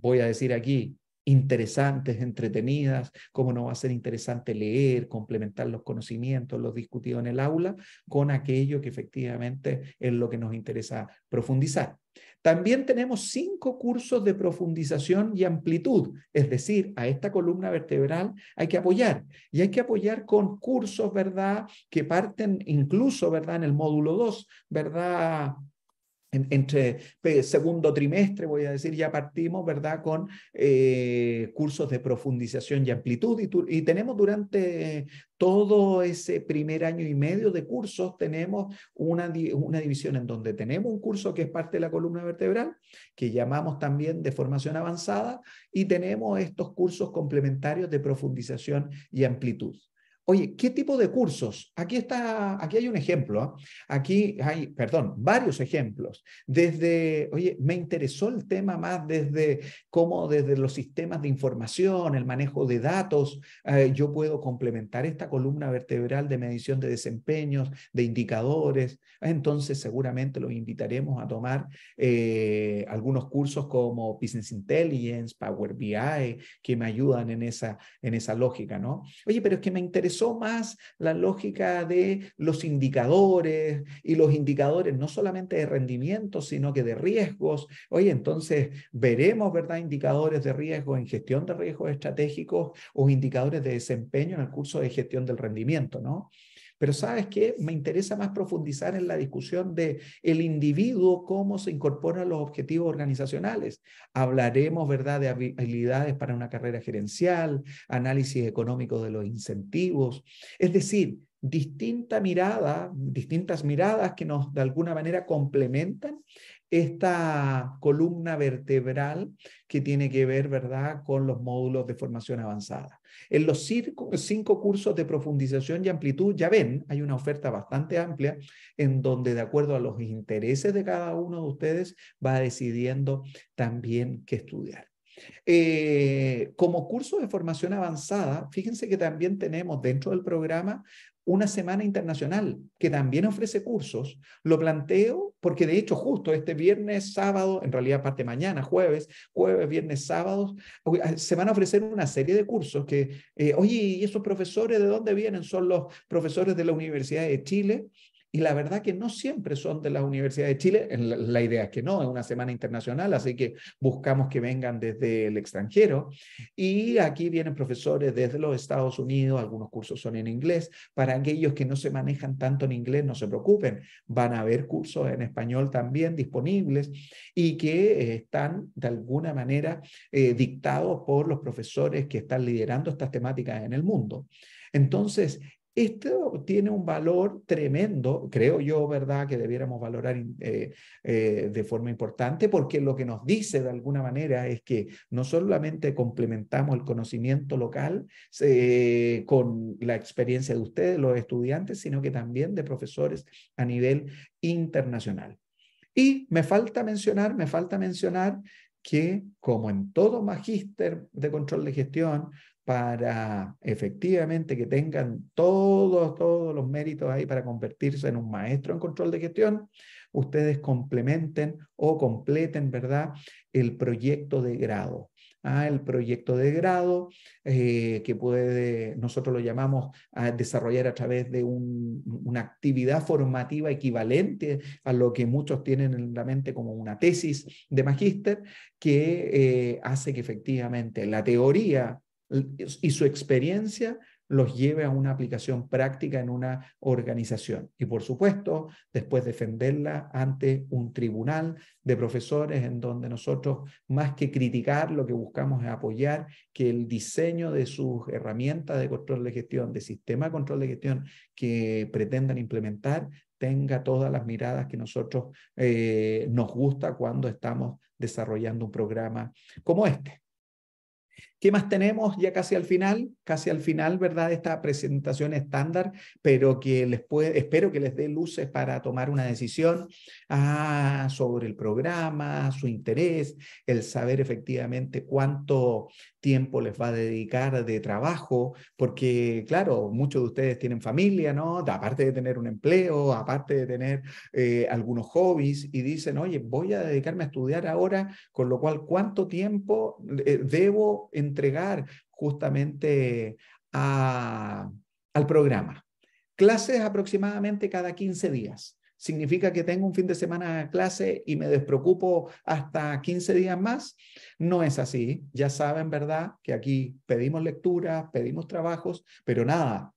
voy a decir aquí, interesantes, entretenidas, cómo no va a ser interesante leer, complementar los conocimientos, los discutidos en el aula, con aquello que efectivamente es lo que nos interesa profundizar. También tenemos cinco cursos de profundización y amplitud, es decir, a esta columna vertebral hay que apoyar y hay que apoyar con cursos, ¿verdad? Que parten incluso, ¿verdad? En el módulo 2, ¿verdad? en, entre eh, segundo trimestre, voy a decir, ya partimos, ¿verdad?, con eh, cursos de profundización y amplitud. Y, tenemos durante todo ese primer año y medio de cursos, tenemos una, una división en donde tenemos un curso que es parte de la columna vertebral, que llamamos también de formación avanzada, y tenemos estos cursos complementarios de profundización y amplitud. Oye, ¿qué tipo de cursos? Aquí está, aquí hay un ejemplo. ¿ah? Aquí hay, perdón, varios ejemplos. Desde, oye, me interesó el tema más desde cómo desde los sistemas de información, el manejo de datos, eh, yo puedo complementar esta columna vertebral de medición de desempeños, de indicadores. Entonces, seguramente los invitaremos a tomar eh, algunos cursos como Business Intelligence, Power BI, que me ayudan en esa, en esa lógica, ¿no? Oye, pero es que me interesó más la lógica de los indicadores y los indicadores no solamente de rendimiento, sino que de riesgos. Oye, entonces veremos, ¿verdad? Indicadores de riesgo en gestión de riesgos estratégicos o indicadores de desempeño en el curso de gestión del rendimiento, ¿no? Pero sabes qué, me interesa más profundizar en la discusión de el individuo, cómo se incorporan los objetivos organizacionales. Hablaremos, ¿verdad?, de habilidades para una carrera gerencial, análisis económico de los incentivos. Es decir, distinta mirada, distintas miradas que nos de alguna manera complementan esta columna vertebral que tiene que ver, ¿verdad?, con los módulos de formación avanzada. En los cinco, cursos de profundización y amplitud, ya ven, hay una oferta bastante amplia en donde, de acuerdo a los intereses de cada uno de ustedes, va decidiendo también qué estudiar. Eh, como curso de formación avanzada, fíjense que también tenemos dentro del programa una semana internacional que también ofrece cursos. Lo planteo porque de hecho justo este viernes, sábado, en realidad parte mañana, jueves, jueves, viernes, sábado, eh, se van a ofrecer una serie de cursos que, eh, oye, ¿y esos profesores de dónde vienen? Son los profesores de la Universidad de Chile y la verdad que no siempre son de la universidad de Chile. La, idea es que no, es una semana internacional, así que buscamos que vengan desde el extranjero. Y aquí vienen profesores desde los Estados Unidos, algunos cursos son en inglés. Para aquellos que no se manejan tanto en inglés, no se preocupen, van a haber cursos en español también disponibles y que están de alguna manera eh, dictados por los profesores que están liderando estas temáticas en el mundo. Entonces, esto tiene un valor tremendo, creo yo, ¿verdad?, que debiéramos valorar eh, eh, de forma importante, porque lo que nos dice de alguna manera es que no solamente complementamos el conocimiento local eh, con la experiencia de ustedes, los estudiantes, sino que también de profesores a nivel internacional. Y me falta mencionar, me falta mencionar que como en todo magíster de control de gestión, para efectivamente que tengan todos, todos los méritos ahí para convertirse en un maestro en control de gestión, ustedes complementen o completen, ¿verdad?, el proyecto de grado. Ah, el proyecto de grado eh, que puede, nosotros lo llamamos a ah, desarrollar a través de una actividad formativa equivalente a lo que muchos tienen en la mente como una tesis de magíster, que eh, hace que efectivamente la teoría y su experiencia los lleve a una aplicación práctica en una organización. Y por supuesto, después defenderla ante un tribunal de profesores en donde nosotros, más que criticar, lo que buscamos es apoyar que el diseño de sus herramientas de control de gestión, de sistema de control de gestión que pretendan implementar, tenga todas las miradas que nosotros eh, nos gusta cuando estamos desarrollando un programa como este. ¿Qué más tenemos ya casi al final? Casi al final, ¿verdad? Esta presentación estándar, pero que les puede, espero que les dé luces para tomar una decisión ah, sobre el programa, su interés, el saber efectivamente cuánto tiempo les va a dedicar de trabajo, porque claro, muchos de ustedes tienen familia, ¿no? Aparte de tener un empleo, aparte de tener eh, algunos hobbies y dicen, oye, voy a dedicarme a estudiar ahora, con lo cual, ¿cuánto tiempo eh, debo entregar justamente al programa? Clases aproximadamente cada 15 días significa que tengo un fin de semana clase y me despreocupo hasta 15 días más. No es así. Ya saben, ¿verdad? Que aquí pedimos lecturas, pedimos trabajos, pero nada,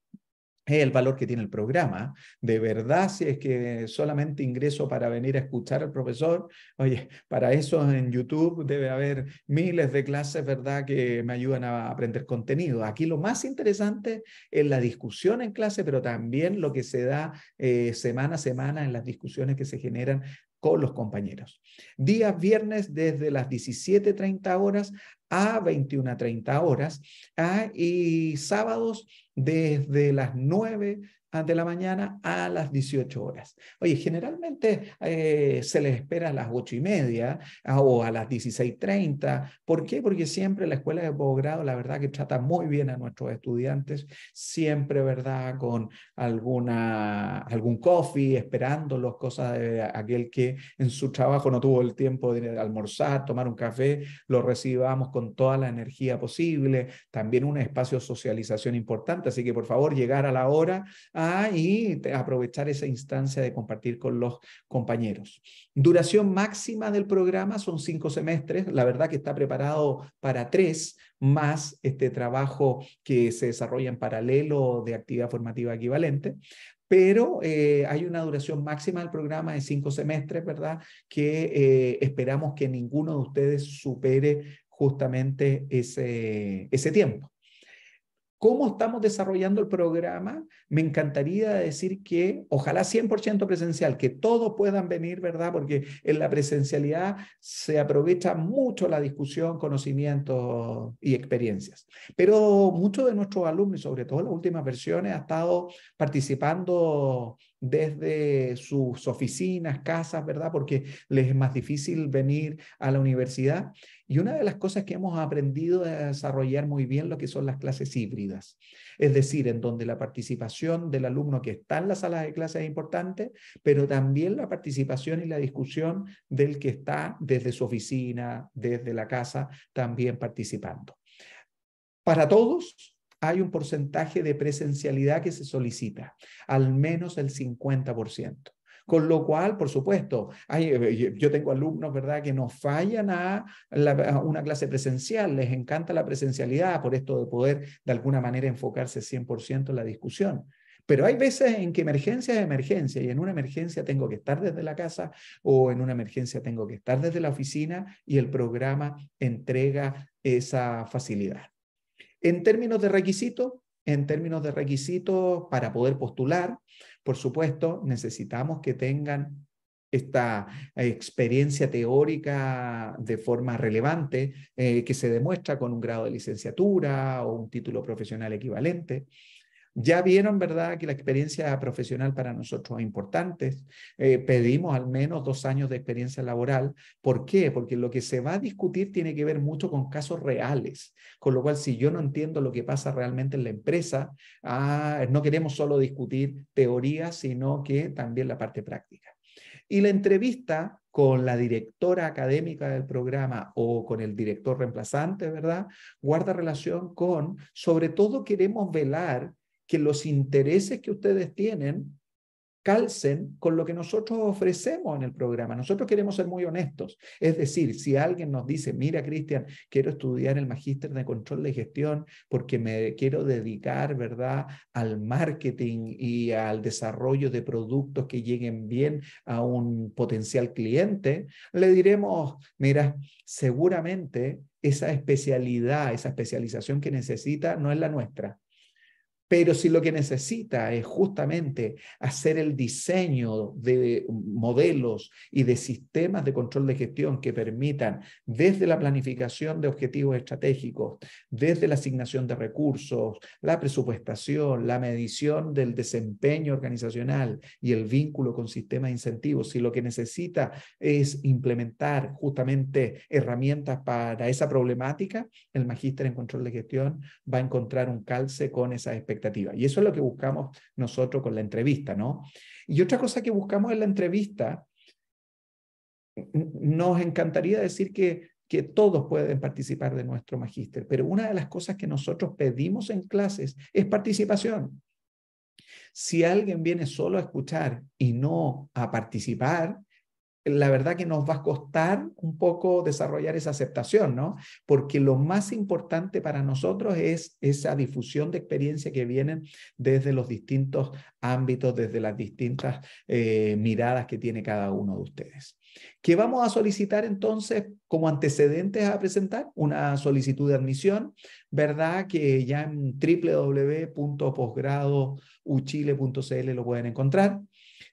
el valor que tiene el programa. De verdad, si es que solamente ingreso para venir a escuchar al profesor, oye, para eso en YouTube debe haber miles de clases, ¿verdad?, que me ayudan a aprender contenido. Aquí lo más interesante es la discusión en clase, pero también lo que se da eh, semana a semana en las discusiones que se generan con los compañeros. Días viernes desde las 17.30 horas a 21.30 horas ah, y sábados desde las 9 de la mañana a las 18 horas. Oye, generalmente eh, se les espera a las 8 y media ah, o a las 16.30. ¿Por qué? Porque siempre la escuela de posgrado, la verdad que trata muy bien a nuestros estudiantes, siempre, ¿verdad? Con alguna, algún coffee, esperándolos, cosas de aquel que en su trabajo no tuvo el tiempo de almorzar, tomar un café, lo recibamos con toda la energía posible. También un espacio de socialización importante, así que por favor, llegar a la hora. Ah, y aprovechar esa instancia de compartir con los compañeros. Duración máxima del programa son cinco semestres. La verdad que está preparado para tres, más este trabajo que se desarrolla en paralelo de actividad formativa equivalente pero eh, hay una duración máxima del programa de cinco semestres, ¿verdad? Que eh, esperamos que ninguno de ustedes supere justamente ese, ese tiempo. ¿Cómo estamos desarrollando el programa? Me encantaría decir que ojalá 100% presencial, que todos puedan venir, ¿verdad? Porque en la presencialidad se aprovecha mucho la discusión, conocimientos y experiencias. Pero muchos de nuestros alumnos, sobre todo en las últimas versiones, han estado participando desde sus oficinas, casas, ¿verdad? Porque les es más difícil venir a la universidad. Y una de las cosas que hemos aprendido es desarrollar muy bien lo que son las clases híbridas, es decir, en donde la participación del alumno que está en la sala de clase es importante, pero también la participación y la discusión del que está desde su oficina, desde la casa, también participando. Para todos, hay un porcentaje de presencialidad que se solicita, al menos el 50%. Con lo cual, por supuesto, hay, eh, yo tengo alumnos, ¿verdad?, que no fallan a, a, una clase presencial, les encanta la presencialidad por esto de poder de alguna manera enfocarse 100% en la discusión. Pero hay veces en que emergencia es emergencia y en una emergencia tengo que estar desde la casa o en una emergencia tengo que estar desde la oficina y el programa entrega esa facilidad. En términos de requisitos, en términos de para poder postular, por supuesto, necesitamos que tengan esta experiencia teórica de forma relevante eh, que se demuestra con un grado de licenciatura o un título profesional equivalente. Ya vieron, ¿verdad?, que la experiencia profesional para nosotros es importante. Eh, pedimos al menos dos años de experiencia laboral. ¿Por qué? Porque lo que se va a discutir tiene que ver mucho con casos reales. Con lo cual, si yo no entiendo lo que pasa realmente en la empresa, ah, no queremos solo discutir teoría, sino que también la parte práctica. Y la entrevista con la directora académica del programa o con el director reemplazante, ¿verdad? Guarda relación con, sobre todo queremos velar que los intereses que ustedes tienen calcen con lo que nosotros ofrecemos en el programa. Nosotros queremos ser muy honestos. Es decir, si alguien nos dice, mira, Cristian, quiero estudiar el magíster de control de gestión porque me quiero dedicar, ¿verdad?, al marketing y al desarrollo de productos que lleguen bien a un potencial cliente, le diremos, mira, seguramente esa especialidad, esa especialización que necesita no es la nuestra pero si lo que necesita es justamente hacer el diseño de modelos y de sistemas de control de gestión que permitan desde la planificación de objetivos estratégicos, desde la asignación de recursos, la presupuestación, la medición del desempeño organizacional y el vínculo con sistemas de incentivos, si lo que necesita es implementar justamente herramientas para esa problemática, el magíster en control de gestión va a encontrar un calce con esa expectativas y eso es lo que buscamos nosotros con la entrevista, ¿no? Y otra cosa que buscamos en la entrevista, nos encantaría decir que, que todos pueden participar de nuestro magíster, pero una de las cosas que nosotros pedimos en clases es participación. Si alguien viene solo a escuchar y no a participar, la verdad que nos va a costar un poco desarrollar esa aceptación, ¿no? Porque lo más importante para nosotros es esa difusión de experiencia que vienen desde los distintos ámbitos, desde las distintas eh, miradas que tiene cada uno de ustedes. ¿Qué vamos a solicitar entonces como antecedentes a presentar? Una solicitud de admisión, ¿verdad? Que ya en www.posgradouchile.cl lo pueden encontrar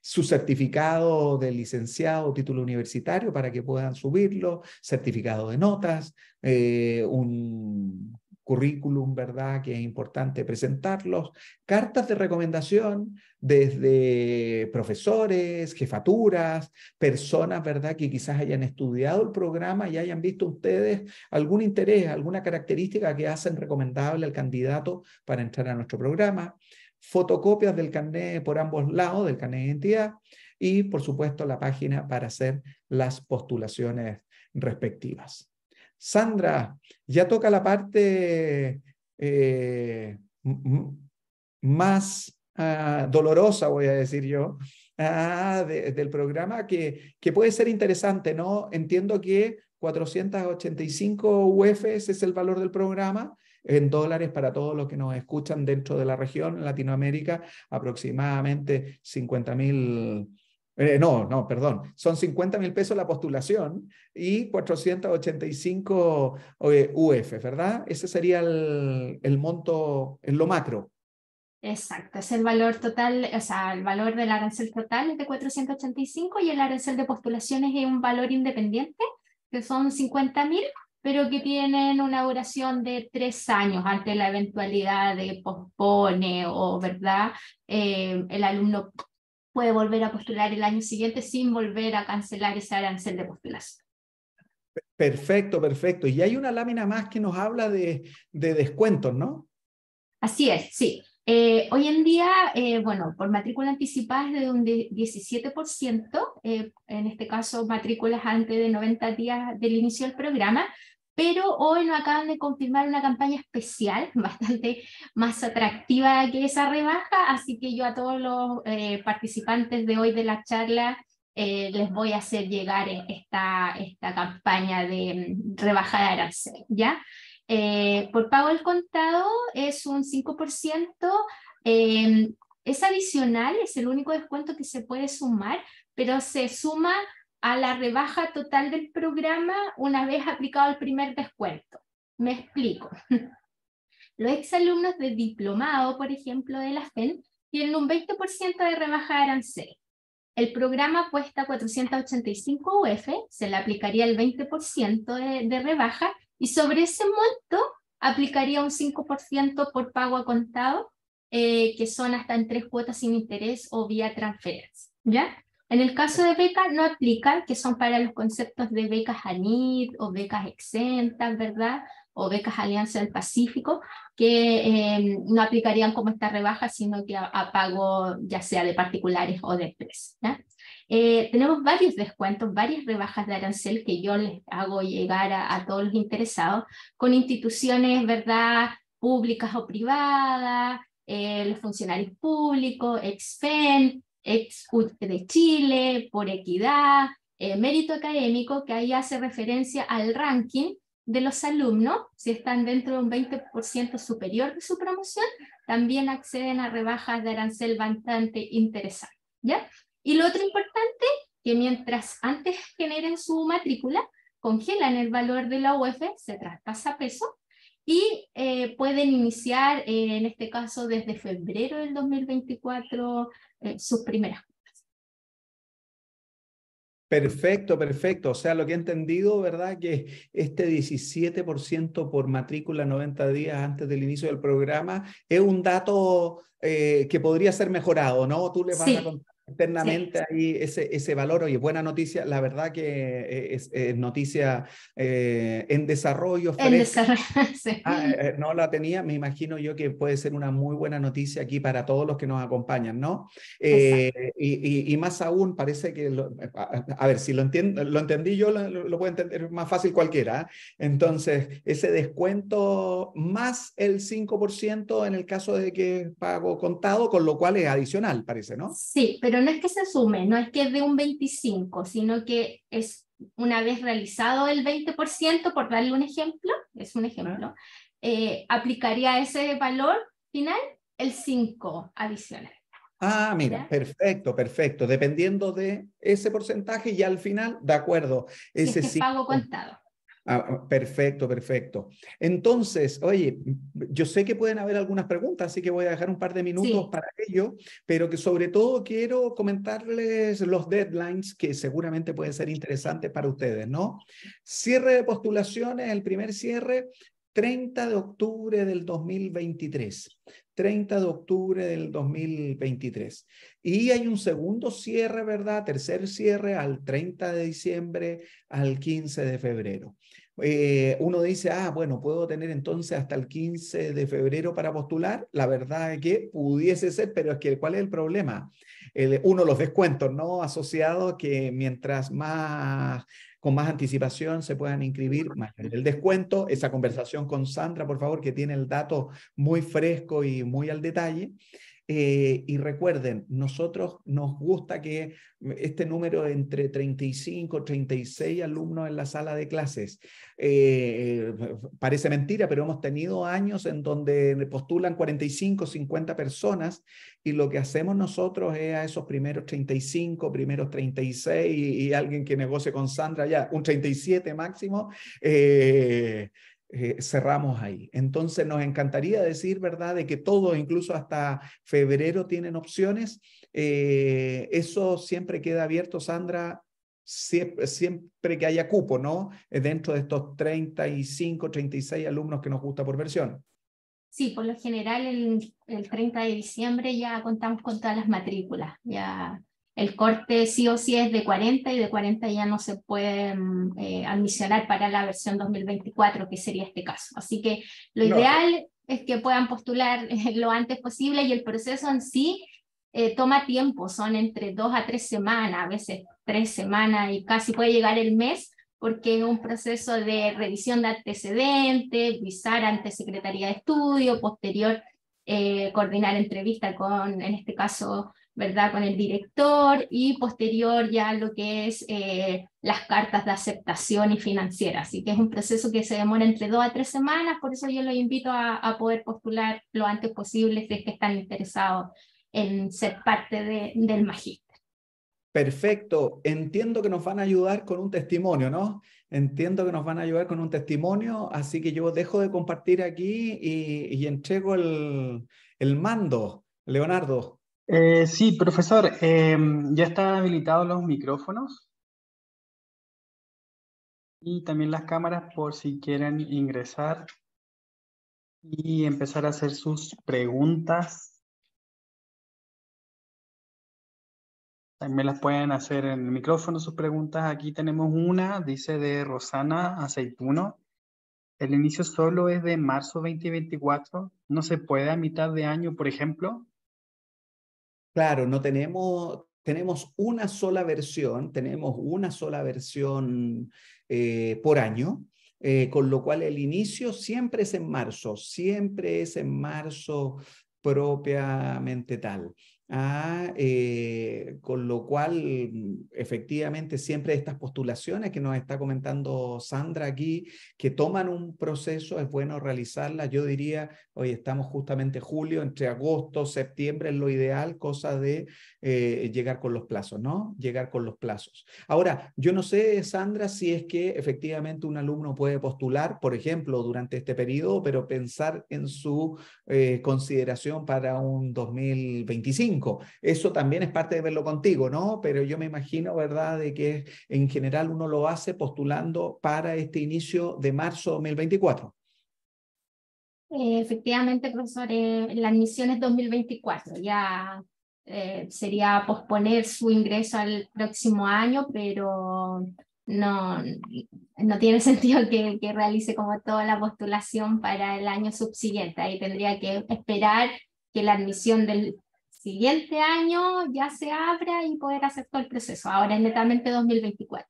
su certificado de licenciado, o título universitario para que puedan subirlo, certificado de notas, eh, un currículum, ¿verdad? Que es importante presentarlos, cartas de recomendación desde profesores, jefaturas, personas, ¿verdad? Que quizás hayan estudiado el programa y hayan visto ustedes algún interés, alguna característica que hacen recomendable al candidato para entrar a nuestro programa fotocopias del carnet por ambos lados, del carnet de identidad, y por supuesto la página para hacer las postulaciones respectivas. Sandra, ya toca la parte eh, más ah, dolorosa, voy a decir yo, ah, del programa, que, que puede ser interesante, ¿no? Entiendo que 485 UFs es el valor del programa en dólares para todos los que nos escuchan dentro de la región, Latinoamérica, aproximadamente 50 mil. Eh, no, no, perdón. Son 50 mil pesos la postulación y 485 eh, UF, ¿verdad? Ese sería el, el monto en lo macro. Exacto, es el valor total, o sea, el valor del arancel total es de 485 y el arancel de postulaciones es un valor independiente que son 50 mil pero que tienen una duración de tres años ante la eventualidad de pospone o, ¿verdad? Eh, el alumno puede volver a postular el año siguiente sin volver a cancelar ese arancel de postulación. Perfecto, perfecto. Y hay una lámina más que nos habla de, de descuentos, ¿no? Así es, sí. Eh, hoy en día, eh, bueno, por matrícula anticipada es de un 17%, en este caso matrículas antes de 90 días del inicio del programa, pero hoy nos acaban de confirmar una campaña especial, bastante más atractiva que esa rebaja, así que yo a todos los eh, participantes de hoy de la charla eh, les voy a hacer llegar eh, esta, esta campaña de mm, rebaja de arancel, ¿ya? por pago al contado es un 5%, es adicional, es el único descuento que se puede sumar, pero se suma a la rebaja total del programa una vez aplicado el primer descuento. Me explico. Los exalumnos de diplomado, por ejemplo, de la FEN, tienen un 20% de rebaja de arancel. El programa cuesta 485 UF, se le aplicaría el 20% de, rebaja y sobre ese monto aplicaría un 5% por pago a contado, eh, que son hasta en tres cuotas sin interés o vía transferencia. ¿ya? En el caso de becas no aplican, que son para los conceptos de becas ANID o becas exentas, ¿verdad? O becas Alianza del Pacífico, que eh, no aplicarían como esta rebaja, sino que a, pago ya sea de particulares o de empresas. Eh, tenemos varios descuentos, varias rebajas de arancel que yo les hago llegar a, todos los interesados, con instituciones, ¿verdad? Públicas o privadas, eh, los funcionarios públicos, EXFEN, ex de Chile, por equidad, eh, mérito académico, que ahí hace referencia al ranking de los alumnos, si están dentro de un 20% superior de su promoción, también acceden a rebajas de arancel bastante interesantes. ¿ya? Y lo otro importante, que mientras antes generen su matrícula, congelan el valor de la UF, se traspasa peso, y eh, pueden iniciar, eh, en este caso, desde febrero del 2024 eh, sus primeras cuentas. Perfecto, perfecto. O sea, lo que he entendido, ¿verdad? Que este 17% por matrícula 90 días antes del inicio del programa es un dato que podría ser mejorado, ¿no? Tú le vas a contar internamente ahí ese, ese valor. Oye, buena noticia, la verdad que eh, es, eh, noticia eh, en desarrollo. Ah, no la tenía, me imagino yo que puede ser una muy buena noticia aquí para todos los que nos acompañan, ¿no? y, más aún, parece que, a, ver, si lo, entiendo, lo entendí yo, lo, puedo entender más fácil cualquiera. Entonces, ese descuento más el 5% en el caso de que pago contado, con lo cual es adicional, parece, ¿no? Sí, pero no es que se sume, no es que de un 25, sino que es una vez realizado el 20%, por darle un ejemplo, es un ejemplo, eh, aplicaría ese valor final el 5 adicional. Ah, mira, perfecto, perfecto. Dependiendo de ese porcentaje y al final, de acuerdo. Ese si que pago contado. Ah, ah, perfecto, perfecto. Entonces, oye, yo sé que pueden haber algunas preguntas, así que voy a dejar un par de minutos para ello, pero que sobre todo quiero comentarles los deadlines que seguramente pueden ser interesantes para ustedes, ¿no? Cierre de postulaciones, el primer cierre 30 de octubre del 2023. 30 de octubre del 2023. Y hay un segundo cierre, ¿verdad? Tercer cierre al 30 de diciembre al 15 de febrero. Eh, uno dice, ah, bueno, puedo tener entonces hasta el 15 de febrero para postular. La verdad es que pudiese ser, pero es que ¿cuál es el problema? uno, los descuentos no asociados que mientras más con más anticipación se puedan inscribir, más el descuento. Esa conversación con Sandra, por favor, que tiene el dato muy fresco y muy al detalle. Eh, y recuerden, nosotros nos gusta que este número entre 35, 36 alumnos en la sala de clases, eh, parece mentira, pero hemos tenido años en donde postulan 45, 50 personas y lo que hacemos nosotros es a esos primeros 35, primeros 36 y, alguien que negocie con Sandra ya, un 37 máximo. Eh, eh, cerramos ahí. Entonces nos encantaría decir, ¿verdad?, de que todos, incluso hasta febrero, tienen opciones. Eh, eso siempre queda abierto, Sandra, siempre, que haya cupo, ¿no? Eh, dentro de estos 35, 36 alumnos que nos gusta por versión. Sí, por lo general el, el, 30 de diciembre ya contamos con todas las matrículas, ya el corte sí o sí es de 40 y de 40 ya no se puede mm, eh, admisionar para la versión 2024, que sería este caso. Así que lo ideal es que puedan postular lo antes posible y el proceso en sí eh, toma tiempo, son entre dos a tres semanas, a veces tres semanas y casi puede llegar el mes, porque es un proceso de revisión de antecedentes, visar ante Secretaría de Estudio, posterior eh, coordinar entrevista con, en este caso, ¿verdad? Con el director y posterior ya lo que es eh, las cartas de aceptación y financiera. Así que es un proceso que se demora entre dos a tres semanas, por eso yo los invito a, poder postular lo antes posible si es que están interesados en ser parte del magíster. Perfecto, entiendo que nos van a ayudar con un testimonio, ¿no? Entiendo que nos van a ayudar con un testimonio, así que yo dejo de compartir aquí y, entrego el, el mando. Leonardo, eh, sí, profesor, em, ya están habilitados los micrófonos y también las cámaras por si quieren ingresar y empezar a hacer sus preguntas. También las pueden hacer en el micrófono sus preguntas. Aquí tenemos una, dice de Rosana Aceituno. El inicio solo es de marzo 2024. No se puede a mitad de año, por ejemplo. Claro, no tenemos, tenemos una sola versión, tenemos una sola versión eh, por año, eh, con lo cual el inicio siempre es en marzo, siempre es en marzo propiamente tal. Eh, con lo cual, mm, efectivamente, siempre estas postulaciones que nos está comentando Sandra aquí, que toman un proceso, es bueno realizarlas. Yo diría, hoy estamos justamente julio, entre agosto, septiembre es lo ideal, cosa de eh, llegar con los plazos, ¿no? Llegar con los plazos. Ahora, yo no sé, Sandra, si es que efectivamente un alumno puede postular, por ejemplo, durante este periodo, pero pensar en su eh, consideración para un 2025 eso también es parte de verlo contigo, ¿no? Pero yo me imagino, ¿verdad?, de que en general uno lo hace postulando para este inicio de marzo 2024. Eh, efectivamente, profesor, eh, la admisión es 2024, ya eh, sería posponer su ingreso al próximo año, pero no, no tiene sentido que, realice como toda la postulación para el año subsiguiente. Ahí tendría que esperar que la admisión del siguiente año ya se abra y poder hacer todo el proceso. Ahora es netamente 2024.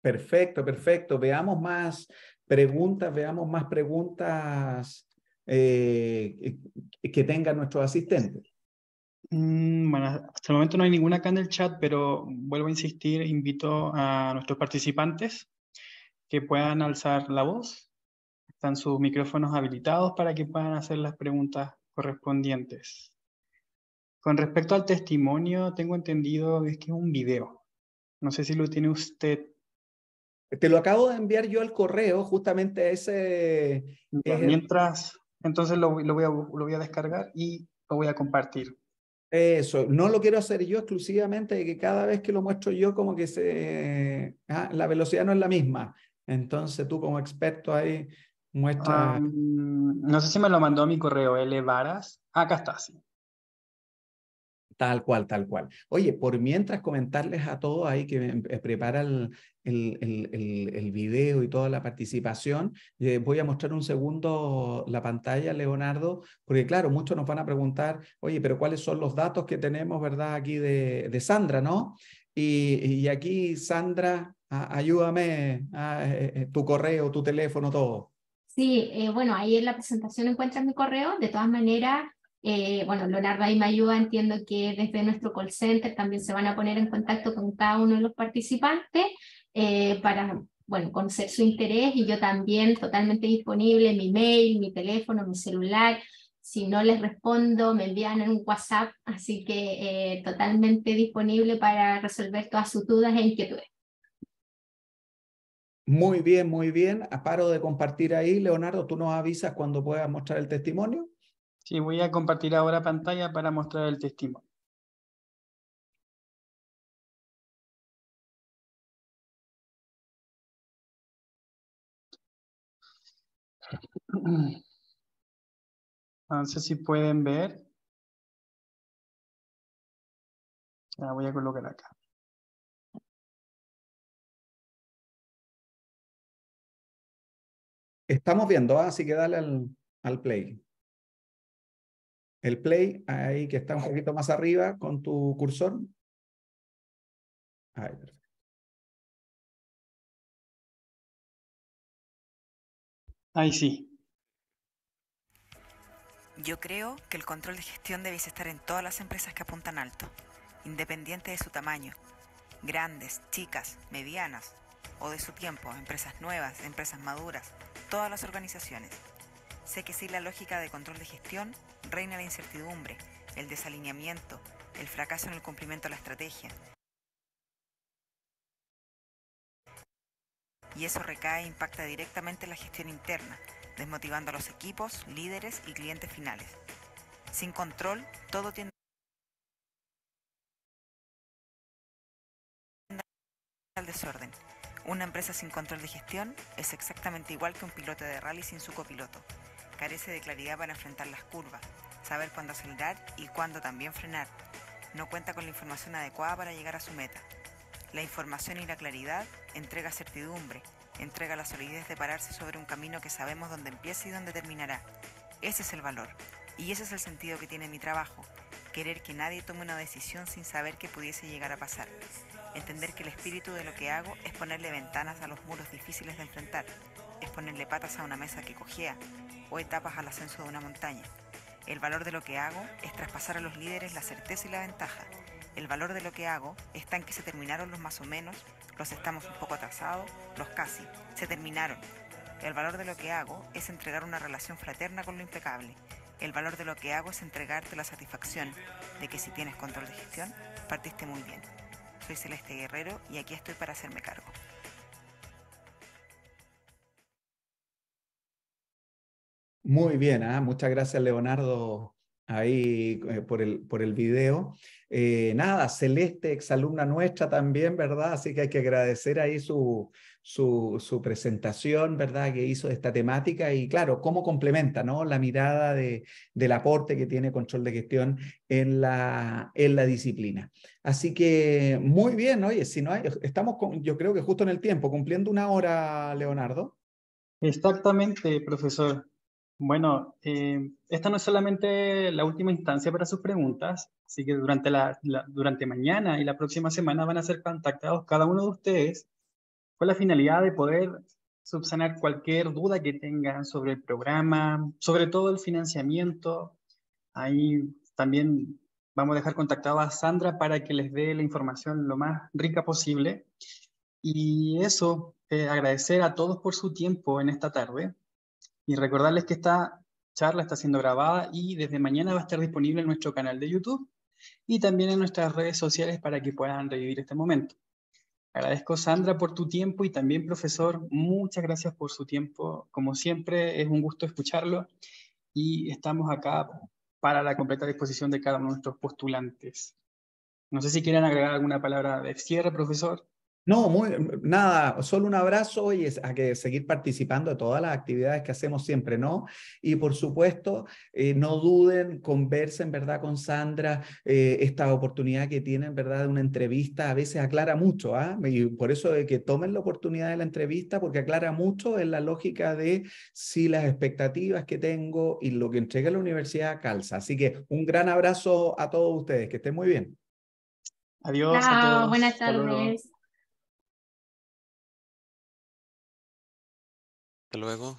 Perfecto, perfecto. Veamos más preguntas, veamos más preguntas eh, que tengan nuestros asistentes. Mm, bueno, hasta el momento no hay ninguna acá en el chat, pero vuelvo a insistir, invito a nuestros participantes que puedan alzar la voz. Están sus micrófonos habilitados para que puedan hacer las preguntas correspondientes. Con respecto al testimonio, tengo entendido es que es un video. No sé si lo tiene usted. Te lo acabo de enviar yo al correo, justamente ese... mientras, eh, entonces lo, voy a, descargar y lo voy a compartir. Eso, no lo quiero hacer yo exclusivamente, de que cada vez que lo muestro yo, como que se, ah, la velocidad no es la misma. Entonces tú como experto ahí muestra... Ah, mm, no sé si me lo mandó mi correo, L. Varas. Acá está, sí. Tal cual, tal cual. Oye, por mientras comentarles a todos ahí que em, eh, preparan el, video y toda la participación, eh, voy a mostrar un segundo la pantalla, Leonardo, porque claro, muchos nos van a preguntar, oye, pero ¿cuáles son los datos que tenemos, verdad, aquí de, Sandra, no? Y, aquí, Sandra, ayúdame, ah, eh, tu correo, tu teléfono, todo. Sí, bueno, ahí en la presentación encuentras mi correo, de todas maneras eh, bueno, Leonardo me ayuda entiendo que desde nuestro call center también se van a poner en contacto con cada uno de los participantes eh, para bueno, conocer su interés y yo también totalmente disponible, mi mail, mi teléfono, mi celular. Si no les respondo, me envían en un WhatsApp, así que eh, totalmente disponible para resolver todas sus dudas e inquietudes. Muy bien, muy bien. A paro de compartir ahí, Leonardo, tú nos avisas cuando puedas mostrar el testimonio. Sí, voy a compartir ahora pantalla para mostrar el testimonio. No sé si pueden ver. La voy a colocar acá. Estamos viendo, ¿ah? así que dale al, al play el play, ahí que está un poquito más arriba con tu cursor. Ahí, sí. Yo creo que el control de gestión debe estar en todas las empresas que apuntan alto, independiente de su tamaño, grandes, chicas, medianas, o de su tiempo, empresas nuevas, empresas maduras, todas las organizaciones. Sé que sin la lógica de control de gestión reina la incertidumbre, el desalineamiento, el fracaso en el cumplimiento de la estrategia. Y eso recae e impacta directamente en la gestión interna, desmotivando a los equipos, líderes y clientes finales. Sin control, todo tiende al desorden. Una empresa sin control de gestión es exactamente igual que un piloto de rally sin su copiloto carece de claridad para enfrentar las curvas, saber cuándo acelerar y cuándo también frenar. No cuenta con la información adecuada para llegar a su meta. La información y la claridad entrega certidumbre, entrega la solidez de pararse sobre un camino que sabemos dónde empieza y dónde terminará. Ese es el valor y ese es el sentido que tiene mi trabajo, querer que nadie tome una decisión sin saber que pudiese llegar a pasar. Entender que el espíritu de lo que hago es ponerle ventanas a los muros difíciles de enfrentar, es ponerle patas a una mesa que cojea, o etapas al ascenso de una montaña. El valor de lo que hago es traspasar a los líderes la certeza y la ventaja. El valor de lo que hago está en que se terminaron los más o menos, los estamos un poco atrasados, los casi, se terminaron. El valor de lo que hago es entregar una relación fraterna con lo impecable. El valor de lo que hago es entregarte la satisfacción de que si tienes control de gestión, partiste muy bien. Soy Celeste Guerrero y aquí estoy para hacerme cargo. Muy bien, ah, muchas gracias Leonardo ahí eh, por, el, por el video. Eh, nada, Celeste, exalumna nuestra también, ¿verdad? Así que hay que agradecer ahí su, su, presentación, ¿verdad? Que hizo de esta temática y claro, cómo complementa, ¿no? La mirada de, del aporte que tiene control de gestión en la, en la disciplina. Así que muy bien, oye, si no hay, estamos, con, yo creo que justo en el tiempo, cumpliendo una hora, Leonardo. Exactamente, profesor. Bueno, eh, esta no es solamente la última instancia para sus preguntas, así que durante, la, durante mañana y la próxima semana van a ser contactados cada uno de ustedes con la finalidad de poder subsanar cualquier duda que tengan sobre el programa, sobre todo el financiamiento. Ahí también vamos a dejar contactado a Sandra para que les dé la información lo más rica posible. Y eso, eh, agradecer a todos por su tiempo en esta tarde. Y recordarles que esta charla está siendo grabada y desde mañana va a estar disponible en nuestro canal de YouTube y también en nuestras redes sociales para que puedan revivir este momento. Agradezco Sandra por tu tiempo y también profesor, muchas gracias por su tiempo. Como siempre, es un gusto escucharlo y estamos acá para la completa disposición de cada uno de nuestros postulantes. No sé si quieren agregar alguna palabra de cierre, profesor. No, muy, nada, solo un abrazo y es a que seguir participando de todas las actividades que hacemos siempre, ¿no? Y por supuesto, eh, no duden, conversen, ¿verdad? Con Sandra, eh, esta oportunidad que tienen, ¿verdad? De una entrevista a veces aclara mucho, ¿ah? Y por eso de que tomen la oportunidad de la entrevista, porque aclara mucho en la lógica de si las expectativas que tengo y lo que entrega la universidad calza. Así que un gran abrazo a todos ustedes, que estén muy bien. Adiós. todos. buenas tardes. Hasta luego.